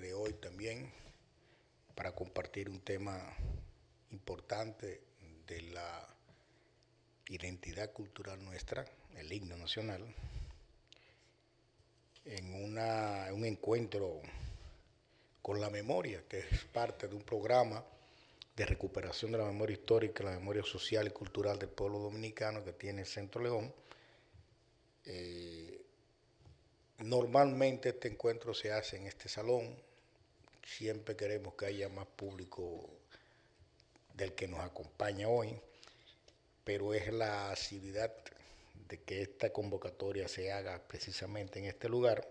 de hoy también para compartir un tema importante de la identidad cultural nuestra, el himno nacional, en una, un encuentro con la memoria, que es parte de un programa de recuperación de la memoria histórica, la memoria social y cultural del pueblo dominicano que tiene Centro León. Eh, Normalmente este encuentro se hace en este salón. Siempre queremos que haya más público del que nos acompaña hoy, pero es la asiduidad de que esta convocatoria se haga precisamente en este lugar,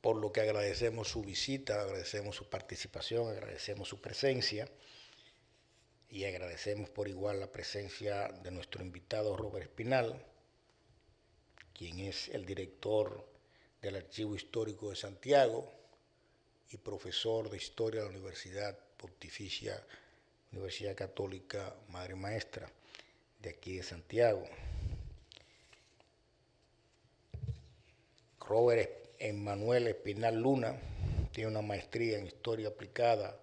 por lo que agradecemos su visita, agradecemos su participación, agradecemos su presencia y agradecemos por igual la presencia de nuestro invitado Robert Espinal quien es el director del Archivo Histórico de Santiago y profesor de Historia de la Universidad Pontificia, Universidad Católica Madre Maestra de aquí de Santiago. Robert Emanuel Espinal Luna tiene una maestría en Historia aplicada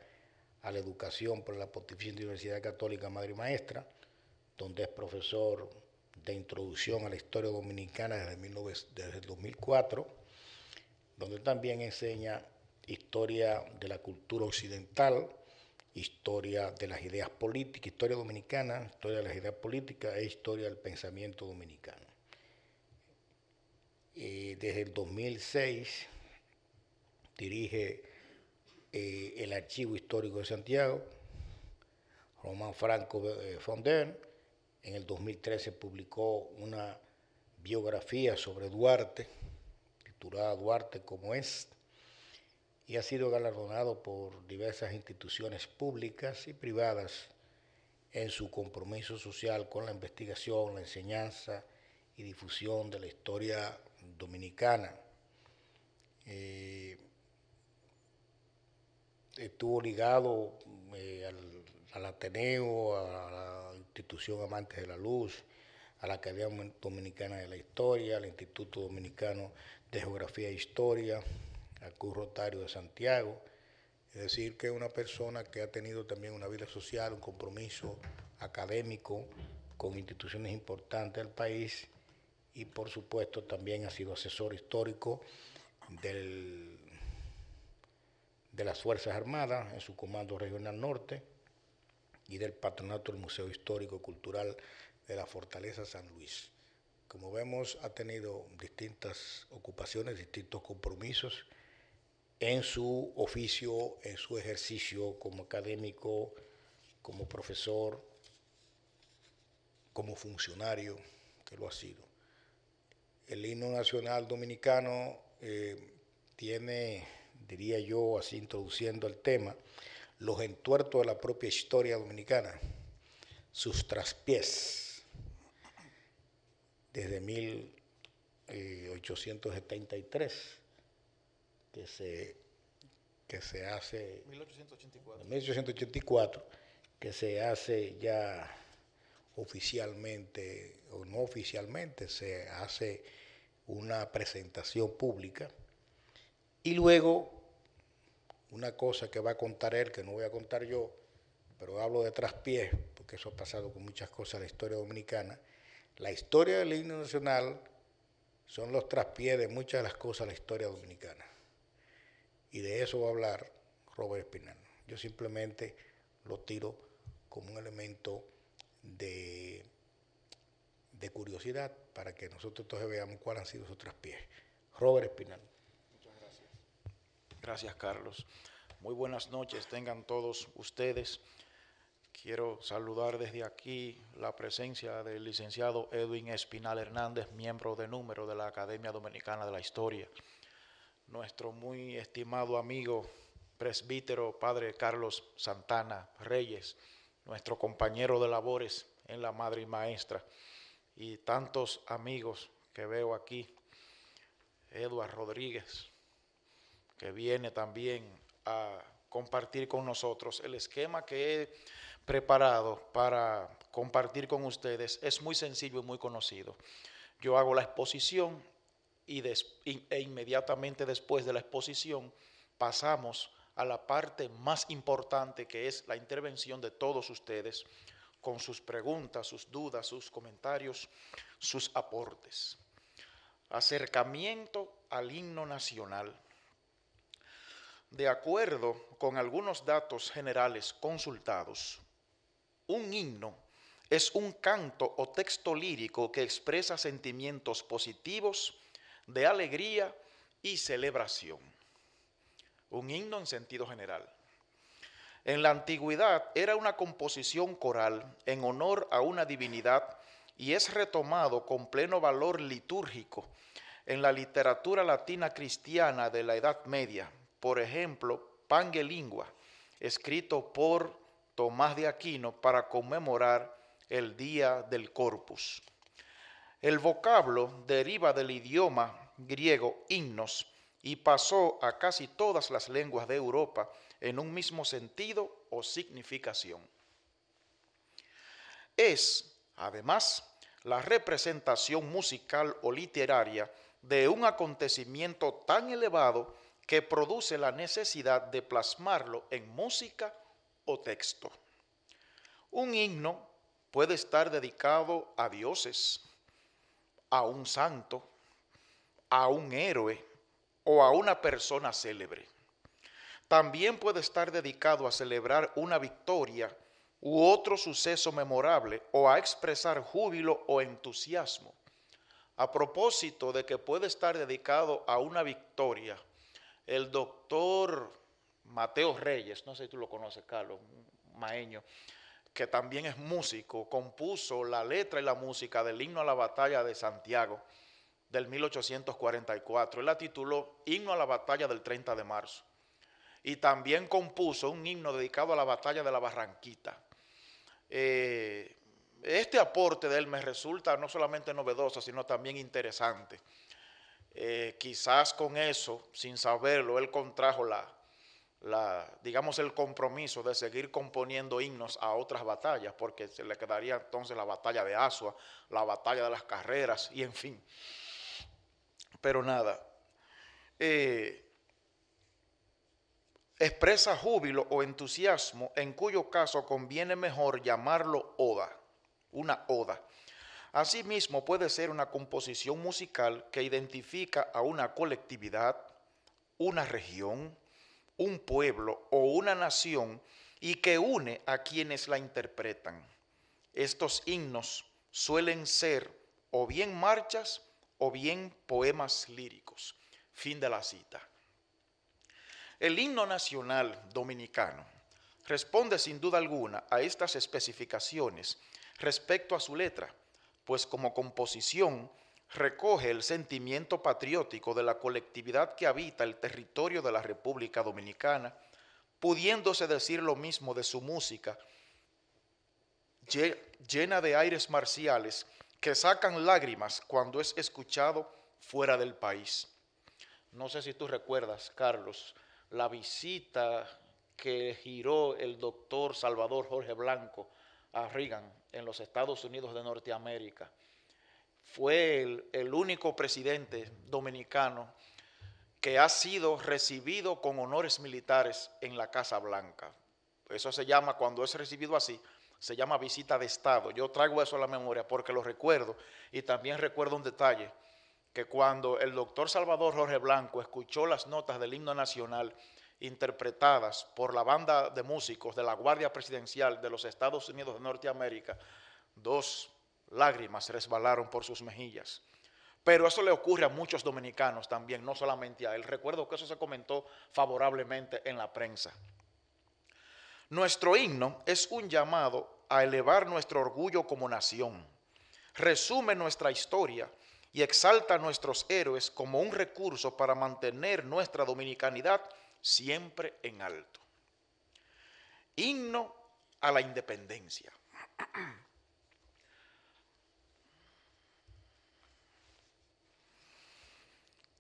a la educación por la Pontificia Universidad Católica Madre Maestra, donde es profesor de introducción a la historia dominicana desde, el 2004, donde también enseña historia de la cultura occidental, historia de las ideas políticas, historia dominicana, historia de las ideas políticas e historia del pensamiento dominicano. Eh, desde el 2006 dirige eh, el Archivo Histórico de Santiago, Román Franco eh, Fonder... En el 2013 publicó una biografía sobre Duarte, titulada Duarte como es, y ha sido galardonado por diversas instituciones públicas y privadas en su compromiso social con la investigación, la enseñanza y difusión de la historia dominicana. Eh, estuvo ligado eh, al, Ateneo, a, a institución Amantes de la Luz, a la Academia Dominicana de la Historia, al Instituto Dominicano de Geografía e Historia, al Cruz Rotario de Santiago. Es decir, que es una persona que ha tenido también una vida social, un compromiso académico con instituciones importantes del país y por supuesto también ha sido asesor histórico del, de las Fuerzas Armadas en su Comando Regional Norte y del patronato del Museo Histórico Cultural de la Fortaleza San Luis. Como vemos, ha tenido distintas ocupaciones, distintos compromisos en su oficio, en su ejercicio como académico, como profesor, como funcionario, que lo ha sido. El himno nacional dominicano eh, tiene, diría yo, así introduciendo el tema, los entuertos de la propia historia dominicana, sus traspiés desde 1873, eh, que se, hace... 1884. 1884, que se hace ya oficialmente o no oficialmente, se hace una presentación pública y luego una cosa que va a contar él, que no voy a contar yo, pero hablo de traspiés, porque eso ha pasado con muchas cosas en la historia dominicana. La historia del himno nacional son los traspiés de muchas de las cosas de la historia dominicana. Y de eso va a hablar Robert Espinal. Yo simplemente lo tiro como un elemento de, de curiosidad para que nosotros todos veamos cuáles han sido esos traspiés. Robert Espinal. Gracias, Carlos. Muy buenas noches, tengan todos ustedes. Quiero saludar desde aquí la presencia del licenciado Edwin Espinal Hernández, miembro de número de la Academia Dominicana de la Historia. Nuestro muy estimado amigo presbítero padre Carlos Santana Reyes, nuestro compañero de labores en la Madre y Maestra, y tantos amigos que veo aquí, eduardo Rodríguez, que viene también a compartir con nosotros. El esquema que he preparado para compartir con ustedes es muy sencillo y muy conocido. Yo hago la exposición y e inmediatamente después de la exposición pasamos a la parte más importante que es la intervención de todos ustedes con sus preguntas, sus dudas, sus comentarios, sus aportes. Acercamiento al himno nacional de acuerdo con algunos datos generales consultados, un himno es un canto o texto lírico que expresa sentimientos positivos de alegría y celebración. Un himno en sentido general. En la antigüedad era una composición coral en honor a una divinidad y es retomado con pleno valor litúrgico en la literatura latina cristiana de la Edad Media, por ejemplo, Panguelingua, escrito por Tomás de Aquino para conmemorar el Día del Corpus. El vocablo deriva del idioma griego himnos y pasó a casi todas las lenguas de Europa en un mismo sentido o significación. Es, además, la representación musical o literaria de un acontecimiento tan elevado que produce la necesidad de plasmarlo en música o texto. Un himno puede estar dedicado a dioses, a un santo, a un héroe o a una persona célebre. También puede estar dedicado a celebrar una victoria u otro suceso memorable o a expresar júbilo o entusiasmo. A propósito de que puede estar dedicado a una victoria el doctor Mateo Reyes, no sé si tú lo conoces, Carlos, maeño, que también es músico, compuso la letra y la música del himno a la batalla de Santiago del 1844. Él la tituló Himno a la batalla del 30 de marzo. Y también compuso un himno dedicado a la batalla de la Barranquita. Eh, este aporte de él me resulta no solamente novedoso, sino también interesante. Eh, quizás con eso, sin saberlo, él contrajo la, digamos, el compromiso de seguir componiendo himnos a otras batallas, porque se le quedaría entonces la batalla de Asua, la batalla de las carreras y en fin. Pero nada, eh, expresa júbilo o entusiasmo, en cuyo caso conviene mejor llamarlo oda, una oda Asimismo, puede ser una composición musical que identifica a una colectividad, una región, un pueblo o una nación y que une a quienes la interpretan. Estos himnos suelen ser o bien marchas o bien poemas líricos. Fin de la cita. El himno nacional dominicano responde sin duda alguna a estas especificaciones respecto a su letra, pues como composición recoge el sentimiento patriótico de la colectividad que habita el territorio de la República Dominicana, pudiéndose decir lo mismo de su música, llena de aires marciales que sacan lágrimas cuando es escuchado fuera del país. No sé si tú recuerdas, Carlos, la visita que giró el doctor Salvador Jorge Blanco a Reagan en los Estados Unidos de Norteamérica. Fue el, único presidente dominicano que ha sido recibido con honores militares en la Casa Blanca. Eso se llama, cuando es recibido así, se llama visita de Estado. Yo traigo eso a la memoria porque lo recuerdo y también recuerdo un detalle, que cuando el doctor Salvador Jorge Blanco escuchó las notas del himno nacional interpretadas por la banda de músicos de la Guardia Presidencial de los Estados Unidos de Norteamérica, dos lágrimas resbalaron por sus mejillas. Pero eso le ocurre a muchos dominicanos también, no solamente a él. Recuerdo que eso se comentó favorablemente en la prensa. Nuestro himno es un llamado a elevar nuestro orgullo como nación. Resume nuestra historia y exalta a nuestros héroes como un recurso para mantener nuestra dominicanidad siempre en alto. Himno a la independencia.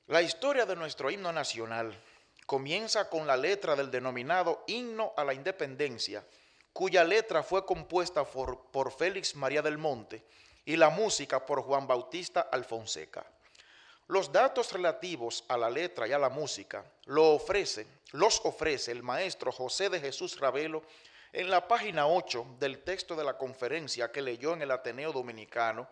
La historia de nuestro himno nacional comienza con la letra del denominado Himno a la Independencia, cuya letra fue compuesta por, por Félix María del Monte y la música por Juan Bautista Alfonseca. Los datos relativos a la letra y a la música lo ofrece, los ofrece el maestro José de Jesús Ravelo en la página 8 del texto de la conferencia que leyó en el Ateneo Dominicano.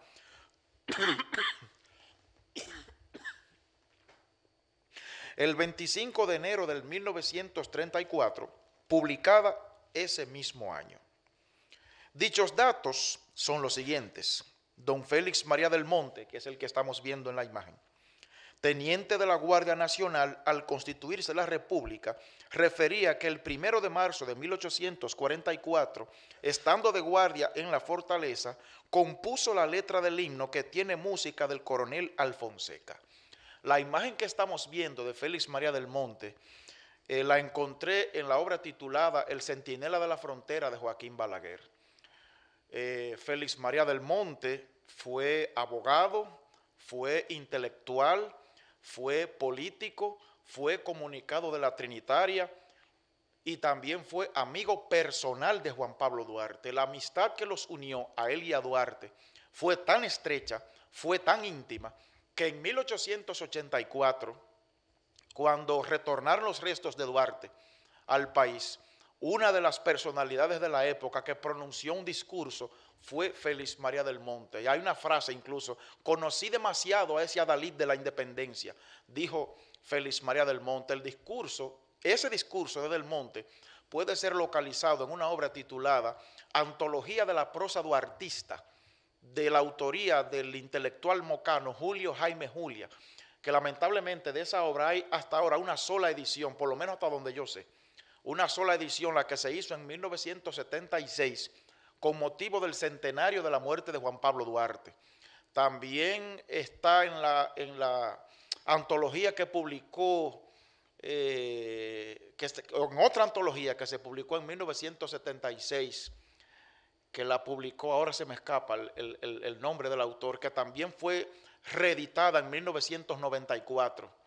el 25 de enero de 1934, publicada ese mismo año. Dichos datos son los siguientes. Don Félix María del Monte, que es el que estamos viendo en la imagen, teniente de la Guardia Nacional al constituirse la República, refería que el primero de marzo de 1844, estando de guardia en la fortaleza, compuso la letra del himno que tiene música del coronel Alfonseca. La imagen que estamos viendo de Félix María del Monte eh, la encontré en la obra titulada El Centinela de la Frontera de Joaquín Balaguer. Eh, Félix María del Monte fue abogado, fue intelectual, fue político, fue comunicado de la Trinitaria y también fue amigo personal de Juan Pablo Duarte. La amistad que los unió a él y a Duarte fue tan estrecha, fue tan íntima, que en 1884, cuando retornaron los restos de Duarte al país, una de las personalidades de la época que pronunció un discurso fue Félix María del Monte. Y hay una frase incluso, conocí demasiado a ese Adalid de la independencia, dijo Félix María del Monte. El discurso, ese discurso de del Monte puede ser localizado en una obra titulada Antología de la prosa duartista, de la autoría del intelectual mocano Julio Jaime Julia, que lamentablemente de esa obra hay hasta ahora una sola edición, por lo menos hasta donde yo sé una sola edición, la que se hizo en 1976, con motivo del centenario de la muerte de Juan Pablo Duarte. También está en la, en la antología que publicó, en eh, otra antología que se publicó en 1976, que la publicó, ahora se me escapa el, el nombre del autor, que también fue reeditada en 1994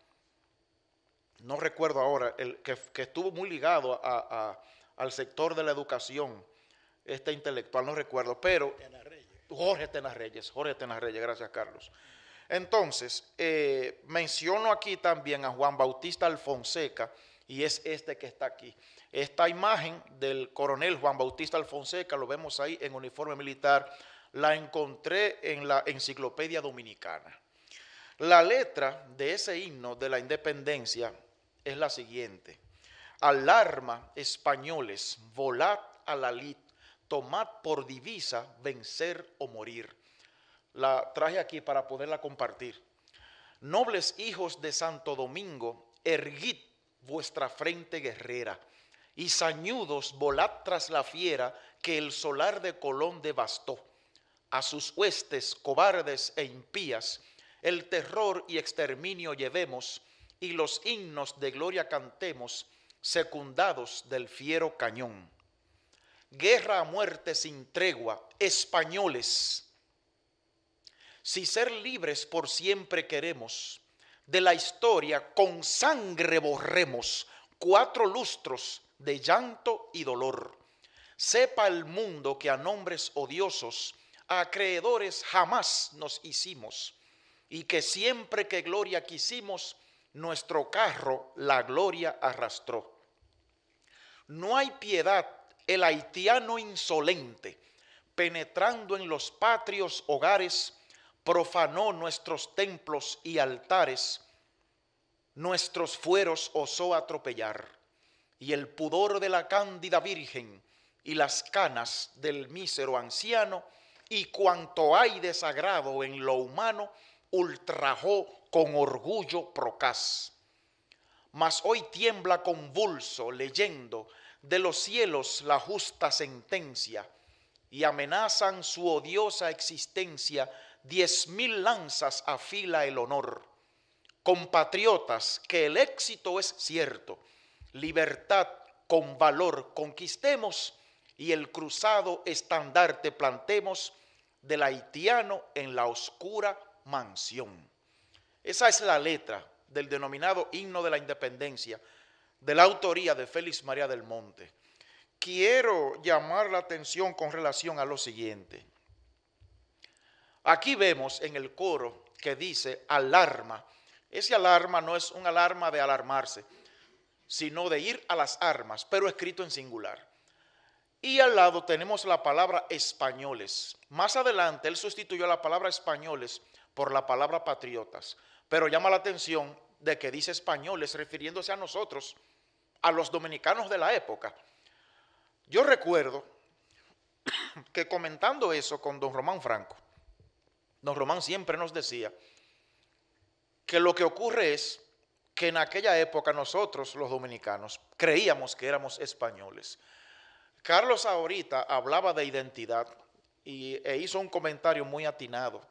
no recuerdo ahora, el, que, estuvo muy ligado al sector de la educación, este intelectual, no recuerdo, pero... Jorge Tenas Reyes, Jorge Tenas Reyes, gracias Carlos. Entonces, eh, menciono aquí también a Juan Bautista Alfonseca, y es este que está aquí. Esta imagen del coronel Juan Bautista Alfonseca, lo vemos ahí en uniforme militar, la encontré en la enciclopedia dominicana. La letra de ese himno de la independencia es la siguiente. Alarma, españoles, volad a la lid, tomad por divisa vencer o morir. La traje aquí para poderla compartir. Nobles hijos de Santo Domingo, erguid vuestra frente guerrera y sañudos volad tras la fiera que el solar de Colón devastó. A sus huestes cobardes e impías el terror y exterminio llevemos y los himnos de gloria cantemos, secundados del fiero cañón. Guerra a muerte sin tregua, españoles. Si ser libres por siempre queremos, de la historia con sangre borremos cuatro lustros de llanto y dolor. Sepa el mundo que a nombres odiosos, a acreedores jamás nos hicimos, y que siempre que gloria quisimos, nuestro carro la gloria arrastró. No hay piedad el haitiano insolente, penetrando en los patrios hogares, profanó nuestros templos y altares, nuestros fueros osó atropellar, y el pudor de la cándida virgen y las canas del mísero anciano, y cuanto hay desagrado en lo humano, ultrajó con orgullo procaz. Mas hoy tiembla convulso leyendo de los cielos la justa sentencia y amenazan su odiosa existencia diez mil lanzas afila el honor. Compatriotas, que el éxito es cierto, libertad con valor conquistemos y el cruzado estandarte plantemos del haitiano en la oscura mansión. Esa es la letra del denominado himno de la independencia, de la autoría de Félix María del Monte. Quiero llamar la atención con relación a lo siguiente. Aquí vemos en el coro que dice alarma. Ese alarma no es un alarma de alarmarse, sino de ir a las armas, pero escrito en singular. Y al lado tenemos la palabra españoles. Más adelante él sustituyó la palabra españoles por la palabra patriotas. Pero llama la atención de que dice españoles refiriéndose a nosotros, a los dominicanos de la época. Yo recuerdo que comentando eso con don Román Franco, don Román siempre nos decía que lo que ocurre es que en aquella época nosotros los dominicanos creíamos que éramos españoles. Carlos ahorita hablaba de identidad y, e hizo un comentario muy atinado,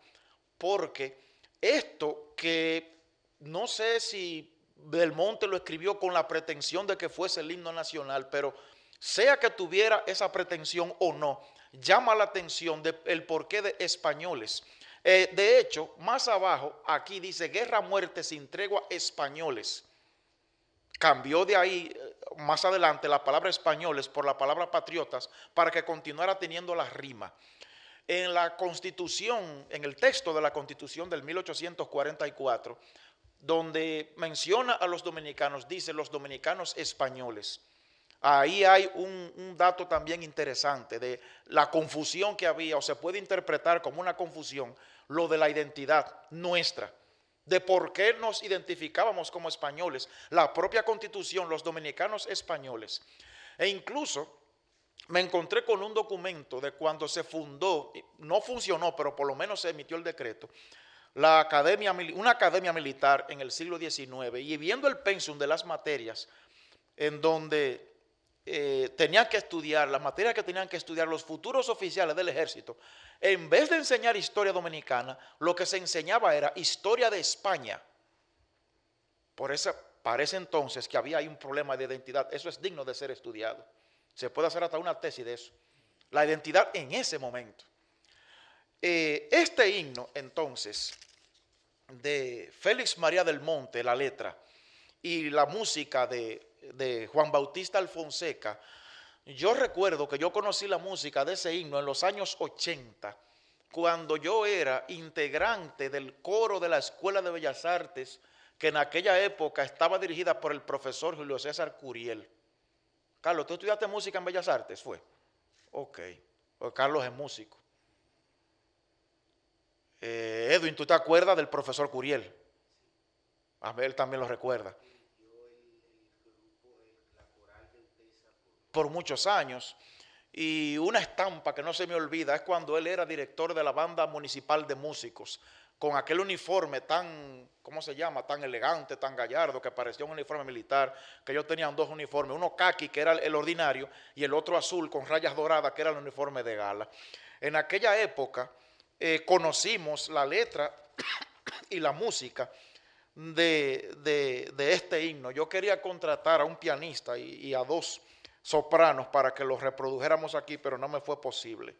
porque esto que no sé si Belmonte lo escribió con la pretensión de que fuese el himno nacional, pero sea que tuviera esa pretensión o no, llama la atención del porqué de españoles. Eh, de hecho, más abajo, aquí dice guerra, muerte sin tregua, españoles. Cambió de ahí eh, más adelante la palabra españoles por la palabra patriotas para que continuara teniendo la rima en la constitución, en el texto de la constitución del 1844, donde menciona a los dominicanos, dice los dominicanos españoles. Ahí hay un, dato también interesante de la confusión que había, o se puede interpretar como una confusión, lo de la identidad nuestra, de por qué nos identificábamos como españoles, la propia constitución, los dominicanos españoles. E incluso me encontré con un documento de cuando se fundó, no funcionó, pero por lo menos se emitió el decreto, la academia, una academia militar en el siglo XIX, y viendo el pensum de las materias, en donde eh, tenían que estudiar, las materias que tenían que estudiar los futuros oficiales del ejército, en vez de enseñar historia dominicana, lo que se enseñaba era historia de España. Por eso parece entonces que había ahí un problema de identidad. Eso es digno de ser estudiado. Se puede hacer hasta una tesis de eso. La identidad en ese momento. Eh, este himno, entonces, de Félix María del Monte, la letra, y la música de, de Juan Bautista Alfonseca, yo recuerdo que yo conocí la música de ese himno en los años 80, cuando yo era integrante del coro de la Escuela de Bellas Artes, que en aquella época estaba dirigida por el profesor Julio César Curiel. Carlos, ¿tú estudiaste música en Bellas Artes? Fue. Ok, pues Carlos es músico. Eh, Edwin, ¿tú te acuerdas del profesor Curiel? A ver, él también lo recuerda. Por muchos años. Y una estampa que no se me olvida es cuando él era director de la banda municipal de músicos, con aquel uniforme tan, ¿cómo se llama? Tan elegante, tan gallardo, que parecía un uniforme militar, que yo tenían dos uniformes, uno kaki, que era el ordinario, y el otro azul con rayas doradas, que era el uniforme de gala. En aquella época eh, conocimos la letra y la música de, de, este himno. Yo quería contratar a un pianista y, y a dos sopranos para que los reprodujéramos aquí, pero no me fue posible.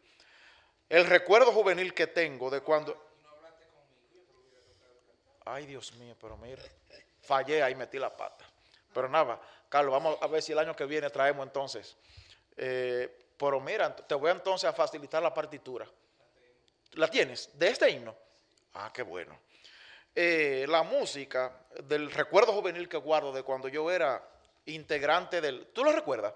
El recuerdo juvenil que tengo de cuando Ay, Dios mío, pero mira, fallé ahí, metí la pata. Pero nada, Carlos, vamos a ver si el año que viene traemos entonces. Eh, pero mira, te voy entonces a facilitar la partitura. ¿La tienes? ¿De este himno? Ah, qué bueno. Eh, la música del recuerdo juvenil que guardo de cuando yo era integrante del... ¿Tú lo recuerdas?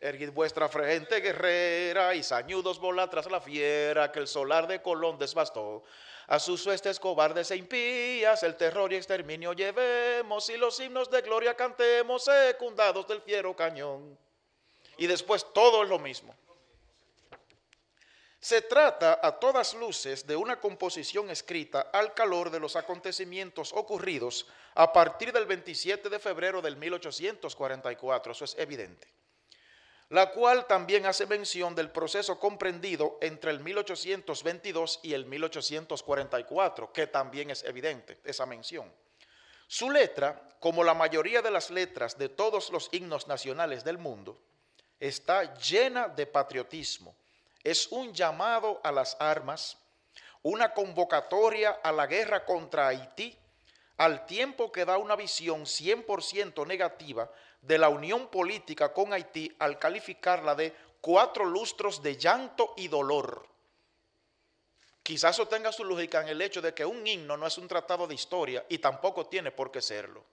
Erguid vuestra frente guerrera y sañudos volatras tras la fiera que el solar de Colón desbastó. A sus huestes cobardes e impías el terror y exterminio llevemos y los himnos de gloria cantemos secundados del fiero cañón. Y después todo es lo mismo. Se trata a todas luces de una composición escrita al calor de los acontecimientos ocurridos a partir del 27 de febrero del 1844, eso es evidente, la cual también hace mención del proceso comprendido entre el 1822 y el 1844, que también es evidente esa mención. Su letra, como la mayoría de las letras de todos los himnos nacionales del mundo, está llena de patriotismo es un llamado a las armas, una convocatoria a la guerra contra Haití, al tiempo que da una visión 100% negativa de la unión política con Haití al calificarla de cuatro lustros de llanto y dolor. Quizás eso su lógica en el hecho de que un himno no es un tratado de historia y tampoco tiene por qué serlo,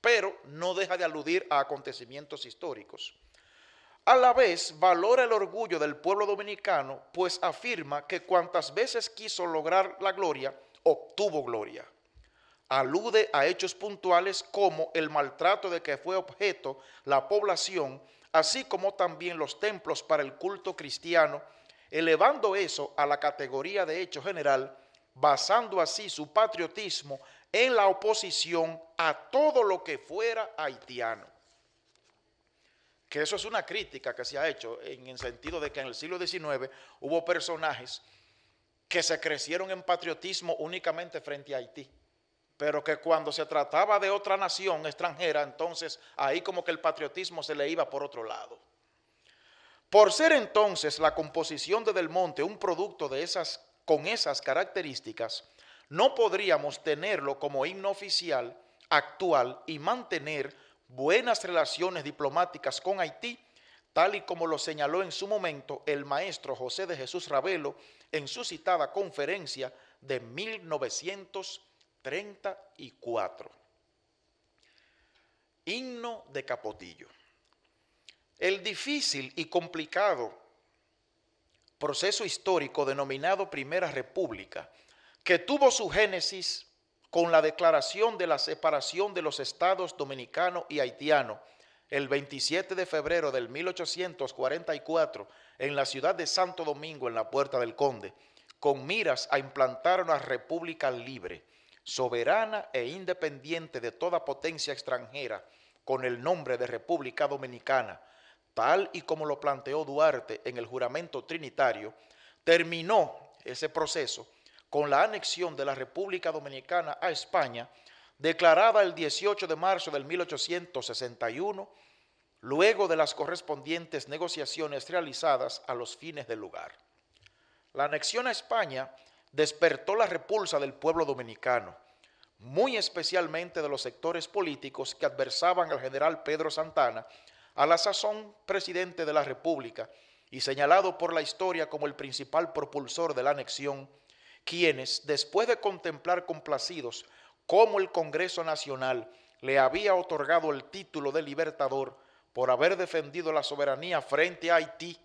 pero no deja de aludir a acontecimientos históricos. A la vez valora el orgullo del pueblo dominicano, pues afirma que cuantas veces quiso lograr la gloria, obtuvo gloria. Alude a hechos puntuales como el maltrato de que fue objeto la población, así como también los templos para el culto cristiano, elevando eso a la categoría de hecho general, basando así su patriotismo en la oposición a todo lo que fuera haitiano que eso es una crítica que se ha hecho en el sentido de que en el siglo XIX hubo personajes que se crecieron en patriotismo únicamente frente a Haití, pero que cuando se trataba de otra nación extranjera, entonces ahí como que el patriotismo se le iba por otro lado. Por ser entonces la composición de Del Monte un producto de esas, con esas características, no podríamos tenerlo como himno oficial actual y mantener buenas relaciones diplomáticas con Haití, tal y como lo señaló en su momento el maestro José de Jesús Ravelo en su citada conferencia de 1934. Himno de Capotillo. El difícil y complicado proceso histórico denominado Primera República, que tuvo su génesis con la declaración de la separación de los estados dominicano y haitiano el 27 de febrero del 1844 en la ciudad de Santo Domingo, en la Puerta del Conde, con miras a implantar una república libre, soberana e independiente de toda potencia extranjera, con el nombre de República Dominicana, tal y como lo planteó Duarte en el juramento trinitario, terminó ese proceso con la anexión de la República Dominicana a España, declarada el 18 de marzo del 1861, luego de las correspondientes negociaciones realizadas a los fines del lugar. La anexión a España despertó la repulsa del pueblo dominicano, muy especialmente de los sectores políticos que adversaban al general Pedro Santana, a la sazón presidente de la República y señalado por la historia como el principal propulsor de la anexión quienes, después de contemplar complacidos cómo el Congreso Nacional le había otorgado el título de libertador por haber defendido la soberanía frente a Haití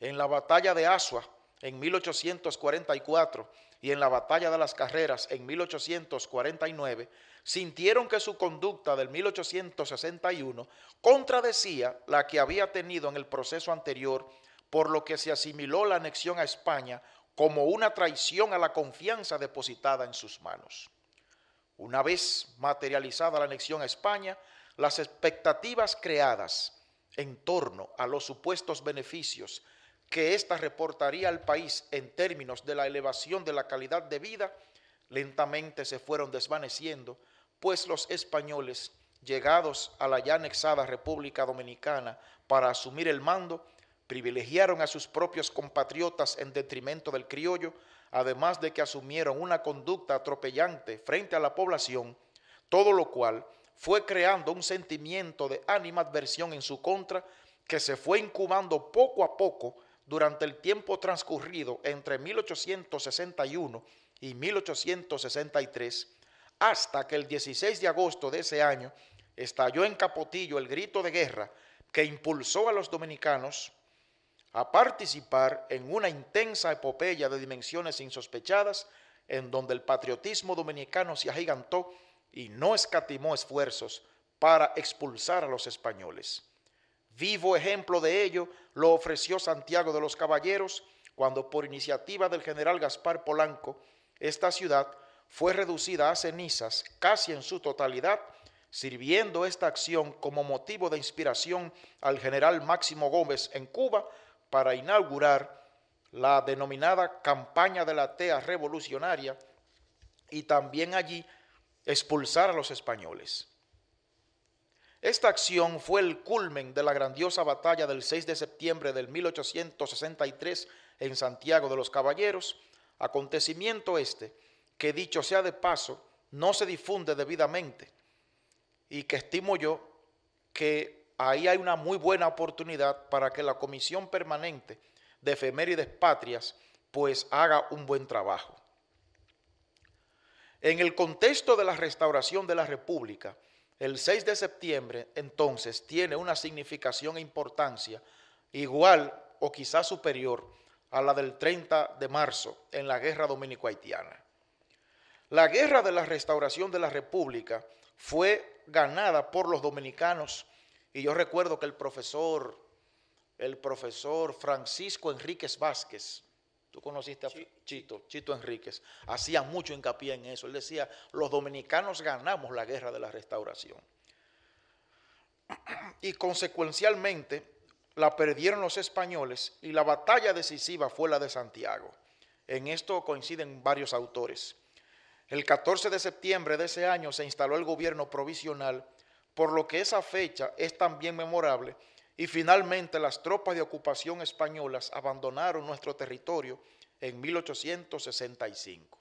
en la batalla de Asua en 1844 y en la batalla de las carreras en 1849, sintieron que su conducta del 1861 contradecía la que había tenido en el proceso anterior, por lo que se asimiló la anexión a España como una traición a la confianza depositada en sus manos. Una vez materializada la anexión a España, las expectativas creadas en torno a los supuestos beneficios que ésta reportaría al país en términos de la elevación de la calidad de vida, lentamente se fueron desvaneciendo, pues los españoles, llegados a la ya anexada República Dominicana para asumir el mando, privilegiaron a sus propios compatriotas en detrimento del criollo, además de que asumieron una conducta atropellante frente a la población, todo lo cual fue creando un sentimiento de animadversión en su contra que se fue incubando poco a poco durante el tiempo transcurrido entre 1861 y 1863, hasta que el 16 de agosto de ese año estalló en Capotillo el grito de guerra que impulsó a los dominicanos a participar en una intensa epopeya de dimensiones insospechadas en donde el patriotismo dominicano se agigantó y no escatimó esfuerzos para expulsar a los españoles. Vivo ejemplo de ello lo ofreció Santiago de los Caballeros cuando por iniciativa del general Gaspar Polanco esta ciudad fue reducida a cenizas casi en su totalidad, sirviendo esta acción como motivo de inspiración al general Máximo Gómez en Cuba para inaugurar la denominada campaña de la TEA revolucionaria y también allí expulsar a los españoles. Esta acción fue el culmen de la grandiosa batalla del 6 de septiembre del 1863 en Santiago de los Caballeros, acontecimiento este que dicho sea de paso, no se difunde debidamente y que estimo yo que ahí hay una muy buena oportunidad para que la Comisión Permanente de Efemérides Patrias pues haga un buen trabajo. En el contexto de la restauración de la República, el 6 de septiembre entonces tiene una significación e importancia igual o quizás superior a la del 30 de marzo en la Guerra Dominico-Haitiana. La Guerra de la Restauración de la República fue ganada por los dominicanos y yo recuerdo que el profesor, el profesor Francisco Enríquez Vázquez, tú conociste a Chito, Chito Enríquez, hacía mucho hincapié en eso. Él decía, los dominicanos ganamos la guerra de la restauración. Y consecuencialmente la perdieron los españoles y la batalla decisiva fue la de Santiago. En esto coinciden varios autores. El 14 de septiembre de ese año se instaló el gobierno provisional por lo que esa fecha es también memorable, y finalmente las tropas de ocupación españolas abandonaron nuestro territorio en 1865.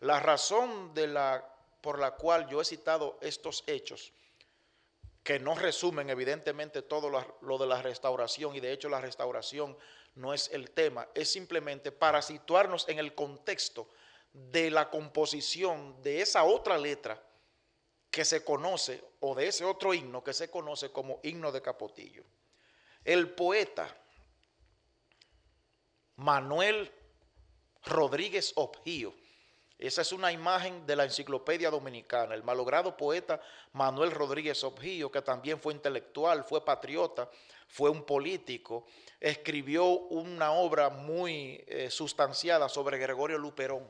La razón de la, por la cual yo he citado estos hechos, que no resumen evidentemente todo lo de la restauración, y de hecho la restauración no es el tema, es simplemente para situarnos en el contexto de la composición de esa otra letra que se conoce, o de ese otro himno que se conoce como himno de Capotillo. El poeta Manuel Rodríguez Objío, esa es una imagen de la enciclopedia dominicana, el malogrado poeta Manuel Rodríguez Objío, que también fue intelectual, fue patriota, fue un político, escribió una obra muy eh, sustanciada sobre Gregorio Luperón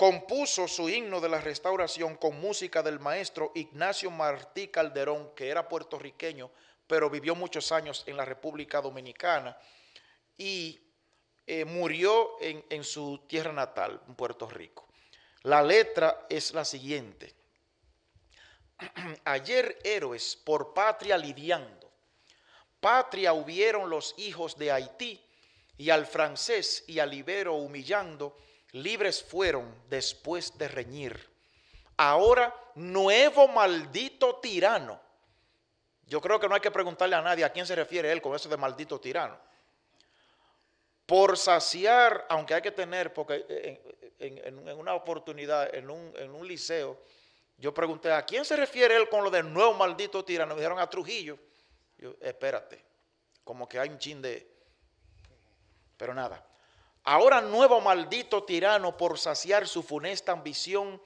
compuso su himno de la restauración con música del maestro Ignacio Martí Calderón, que era puertorriqueño, pero vivió muchos años en la República Dominicana y eh, murió en, en su tierra natal, en Puerto Rico. La letra es la siguiente. Ayer héroes por patria lidiando, patria hubieron los hijos de Haití y al francés y al ibero humillando, libres fueron después de reñir. Ahora, nuevo maldito tirano. Yo creo que no hay que preguntarle a nadie a quién se refiere él con eso de maldito tirano. Por saciar, aunque hay que tener, porque eh, en, una oportunidad, en un, liceo, yo pregunté a quién se refiere él con lo de nuevo maldito tirano. Me dijeron a Trujillo. Yo, espérate, como que hay un chin de... Pero nada. Ahora nuevo maldito tirano por saciar su funesta ambición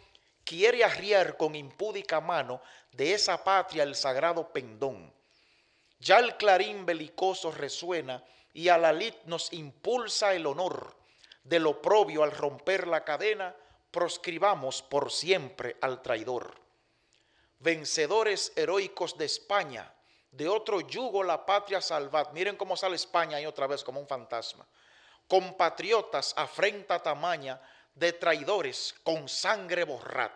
quiere arriar con impúdica mano de esa patria el sagrado pendón. Ya el clarín belicoso resuena y a la lid nos impulsa el honor. De lo propio al romper la cadena, proscribamos por siempre al traidor. Vencedores heroicos de España, de otro yugo la patria salvad. Miren cómo sale España ahí otra vez como un fantasma compatriotas afrenta tamaña de traidores con sangre borrad.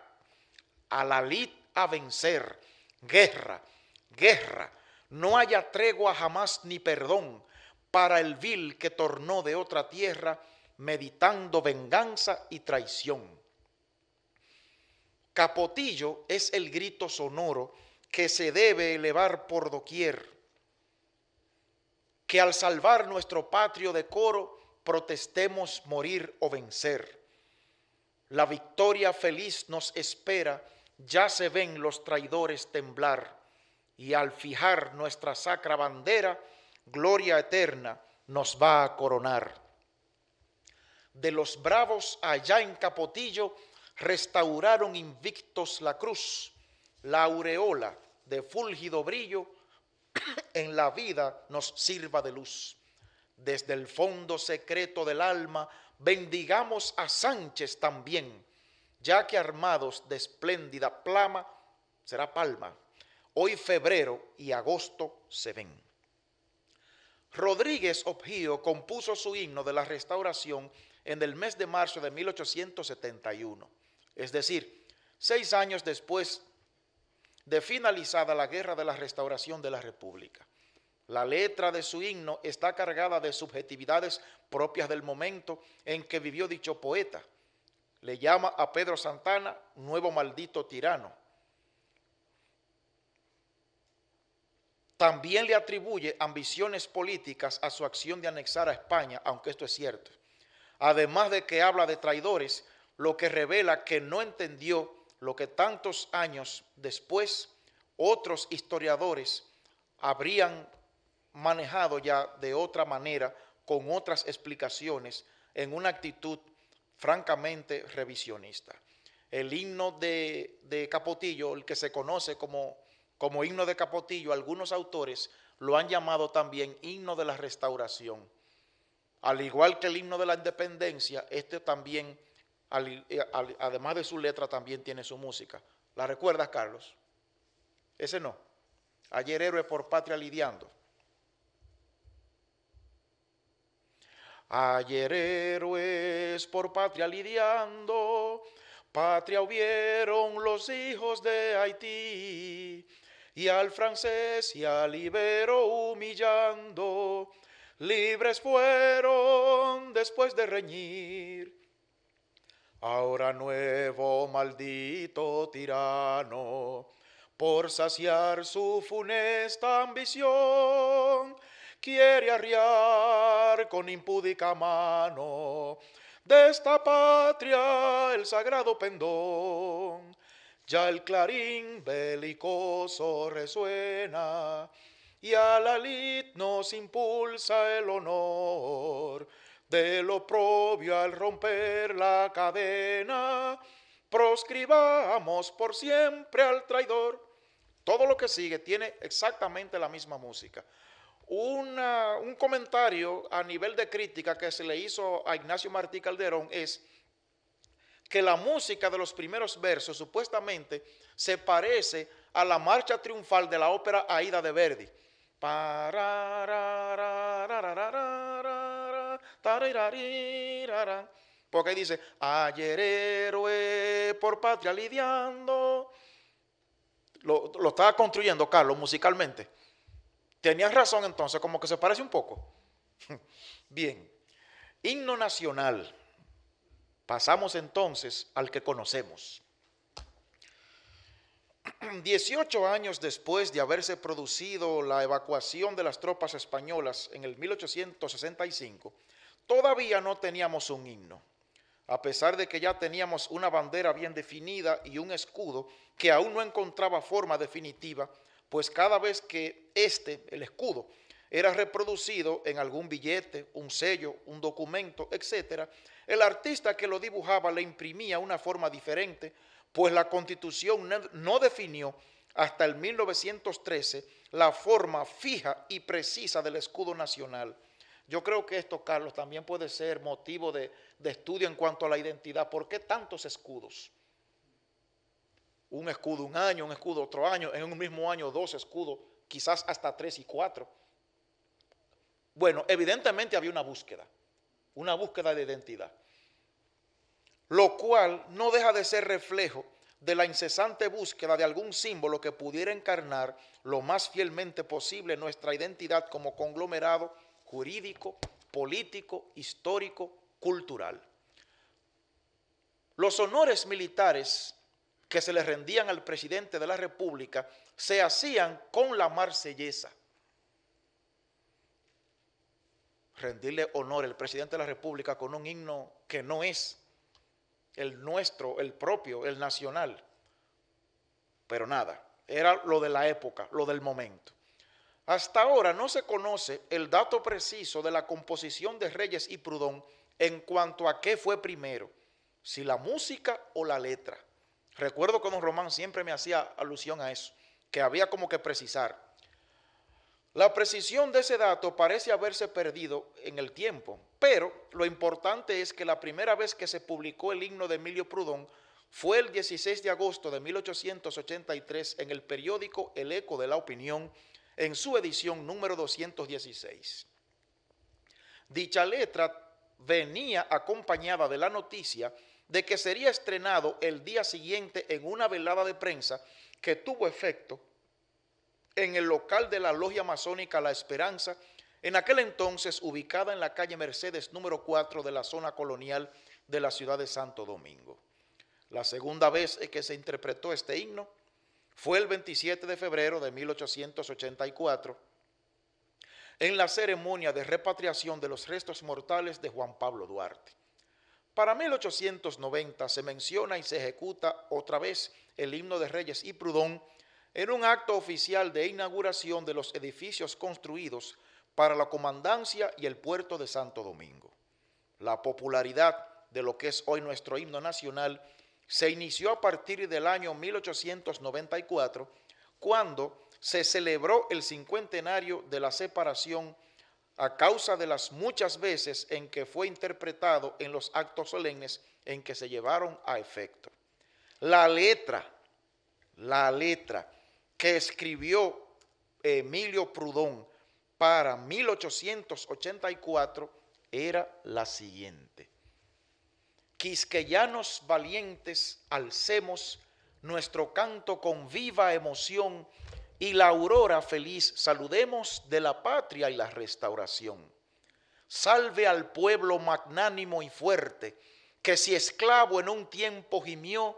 A la lid a vencer, guerra, guerra, no haya tregua jamás ni perdón para el vil que tornó de otra tierra meditando venganza y traición. Capotillo es el grito sonoro que se debe elevar por doquier, que al salvar nuestro patrio decoro, protestemos morir o vencer. La victoria feliz nos espera, ya se ven los traidores temblar, y al fijar nuestra sacra bandera, gloria eterna nos va a coronar. De los bravos allá en Capotillo, restauraron invictos la cruz, la aureola de fúlgido brillo, en la vida nos sirva de luz desde el fondo secreto del alma, bendigamos a Sánchez también, ya que armados de espléndida plama, será palma, hoy febrero y agosto se ven. Rodríguez Objío compuso su himno de la restauración en el mes de marzo de 1871, es decir, seis años después de finalizada la guerra de la restauración de la República. La letra de su himno está cargada de subjetividades propias del momento en que vivió dicho poeta. Le llama a Pedro Santana nuevo maldito tirano. También le atribuye ambiciones políticas a su acción de anexar a España, aunque esto es cierto. Además de que habla de traidores, lo que revela que no entendió lo que tantos años después otros historiadores habrían manejado ya de otra manera, con otras explicaciones, en una actitud francamente revisionista. El himno de, Capotillo, el que se conoce como, como himno de Capotillo, algunos autores lo han llamado también himno de la restauración. Al igual que el himno de la independencia, este también, además de su letra, también tiene su música. ¿La recuerdas, Carlos? Ese no. Ayer héroe por patria lidiando. Ayer héroes por patria lidiando, patria hubieron los hijos de Haití, y al francés y al libero humillando, libres fueron después de reñir. Ahora nuevo maldito tirano, por saciar su funesta ambición, quiere arriar con impúdica mano de esta patria el sagrado pendón. Ya el clarín belicoso resuena y a la lid nos impulsa el honor de lo propio al romper la cadena. Proscribamos por siempre al traidor. Todo lo que sigue tiene exactamente la misma música un comentario a nivel de crítica que se le hizo a Ignacio Martí Calderón es que la música de los primeros versos supuestamente se parece a la marcha triunfal de la ópera Aida de Verdi. Porque dice, ayer héroe por patria lidiando. Lo, lo estaba construyendo Carlos musicalmente. Tenías razón entonces, como que se parece un poco. Bien, himno nacional. Pasamos entonces al que conocemos. 18 años después de haberse producido la evacuación de las tropas españolas en el 1865, todavía no teníamos un himno, a pesar de que ya teníamos una bandera bien definida y un escudo que aún no encontraba forma definitiva pues cada vez que este, el escudo, era reproducido en algún billete, un sello, un documento, etc., el artista que lo dibujaba le imprimía una forma diferente, pues la constitución no definió hasta el 1913 la forma fija y precisa del escudo nacional. Yo creo que esto, Carlos, también puede ser motivo de, de estudio en cuanto a la identidad. ¿Por qué tantos escudos? un escudo un año, un escudo otro año, en un mismo año dos escudos, quizás hasta tres y cuatro. Bueno, evidentemente había una búsqueda, una búsqueda de identidad, lo cual no deja de ser reflejo de la incesante búsqueda de algún símbolo que pudiera encarnar lo más fielmente posible nuestra identidad como conglomerado jurídico, político, histórico, cultural. Los honores militares que se le rendían al presidente de la República se hacían con la marsellesa. Rendirle honor al presidente de la República con un himno que no es el nuestro, el propio, el nacional. Pero nada, era lo de la época, lo del momento. Hasta ahora no se conoce el dato preciso de la composición de Reyes y Prudón en cuanto a qué fue primero, si la música o la letra. Recuerdo un Román siempre me hacía alusión a eso, que había como que precisar. La precisión de ese dato parece haberse perdido en el tiempo, pero lo importante es que la primera vez que se publicó el himno de Emilio Prudón fue el 16 de agosto de 1883 en el periódico El Eco de la Opinión, en su edición número 216. Dicha letra venía acompañada de la noticia de que sería estrenado el día siguiente en una velada de prensa que tuvo efecto en el local de la logia masónica La Esperanza, en aquel entonces ubicada en la calle Mercedes número 4 de la zona colonial de la ciudad de Santo Domingo. La segunda vez que se interpretó este himno fue el 27 de febrero de 1884, en la ceremonia de repatriación de los restos mortales de Juan Pablo Duarte. Para 1890 se menciona y se ejecuta otra vez el himno de Reyes y Prudón en un acto oficial de inauguración de los edificios construidos para la comandancia y el puerto de Santo Domingo. La popularidad de lo que es hoy nuestro himno nacional se inició a partir del año 1894, cuando se celebró el cincuentenario de la separación a causa de las muchas veces en que fue interpretado en los actos solemnes en que se llevaron a efecto. La letra, la letra que escribió Emilio Prudón para 1884 era la siguiente. Quisqueyanos valientes, alcemos nuestro canto con viva emoción y la aurora feliz saludemos de la patria y la restauración. Salve al pueblo magnánimo y fuerte, que si esclavo en un tiempo gimió,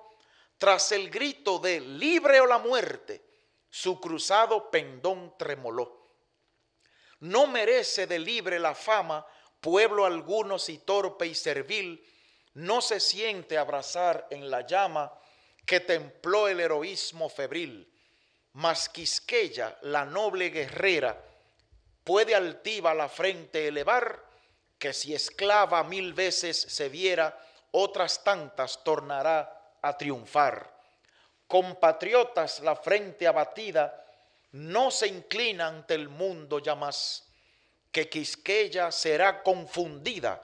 tras el grito de libre o la muerte, su cruzado pendón tremoló. No merece de libre la fama, pueblo alguno si torpe y servil, no se siente abrazar en la llama que templó el heroísmo febril mas Quisqueya, la noble guerrera, puede altiva la frente elevar, que si esclava mil veces se viera, otras tantas tornará a triunfar. Compatriotas, la frente abatida, no se inclina ante el mundo ya más, que Quisqueya será confundida,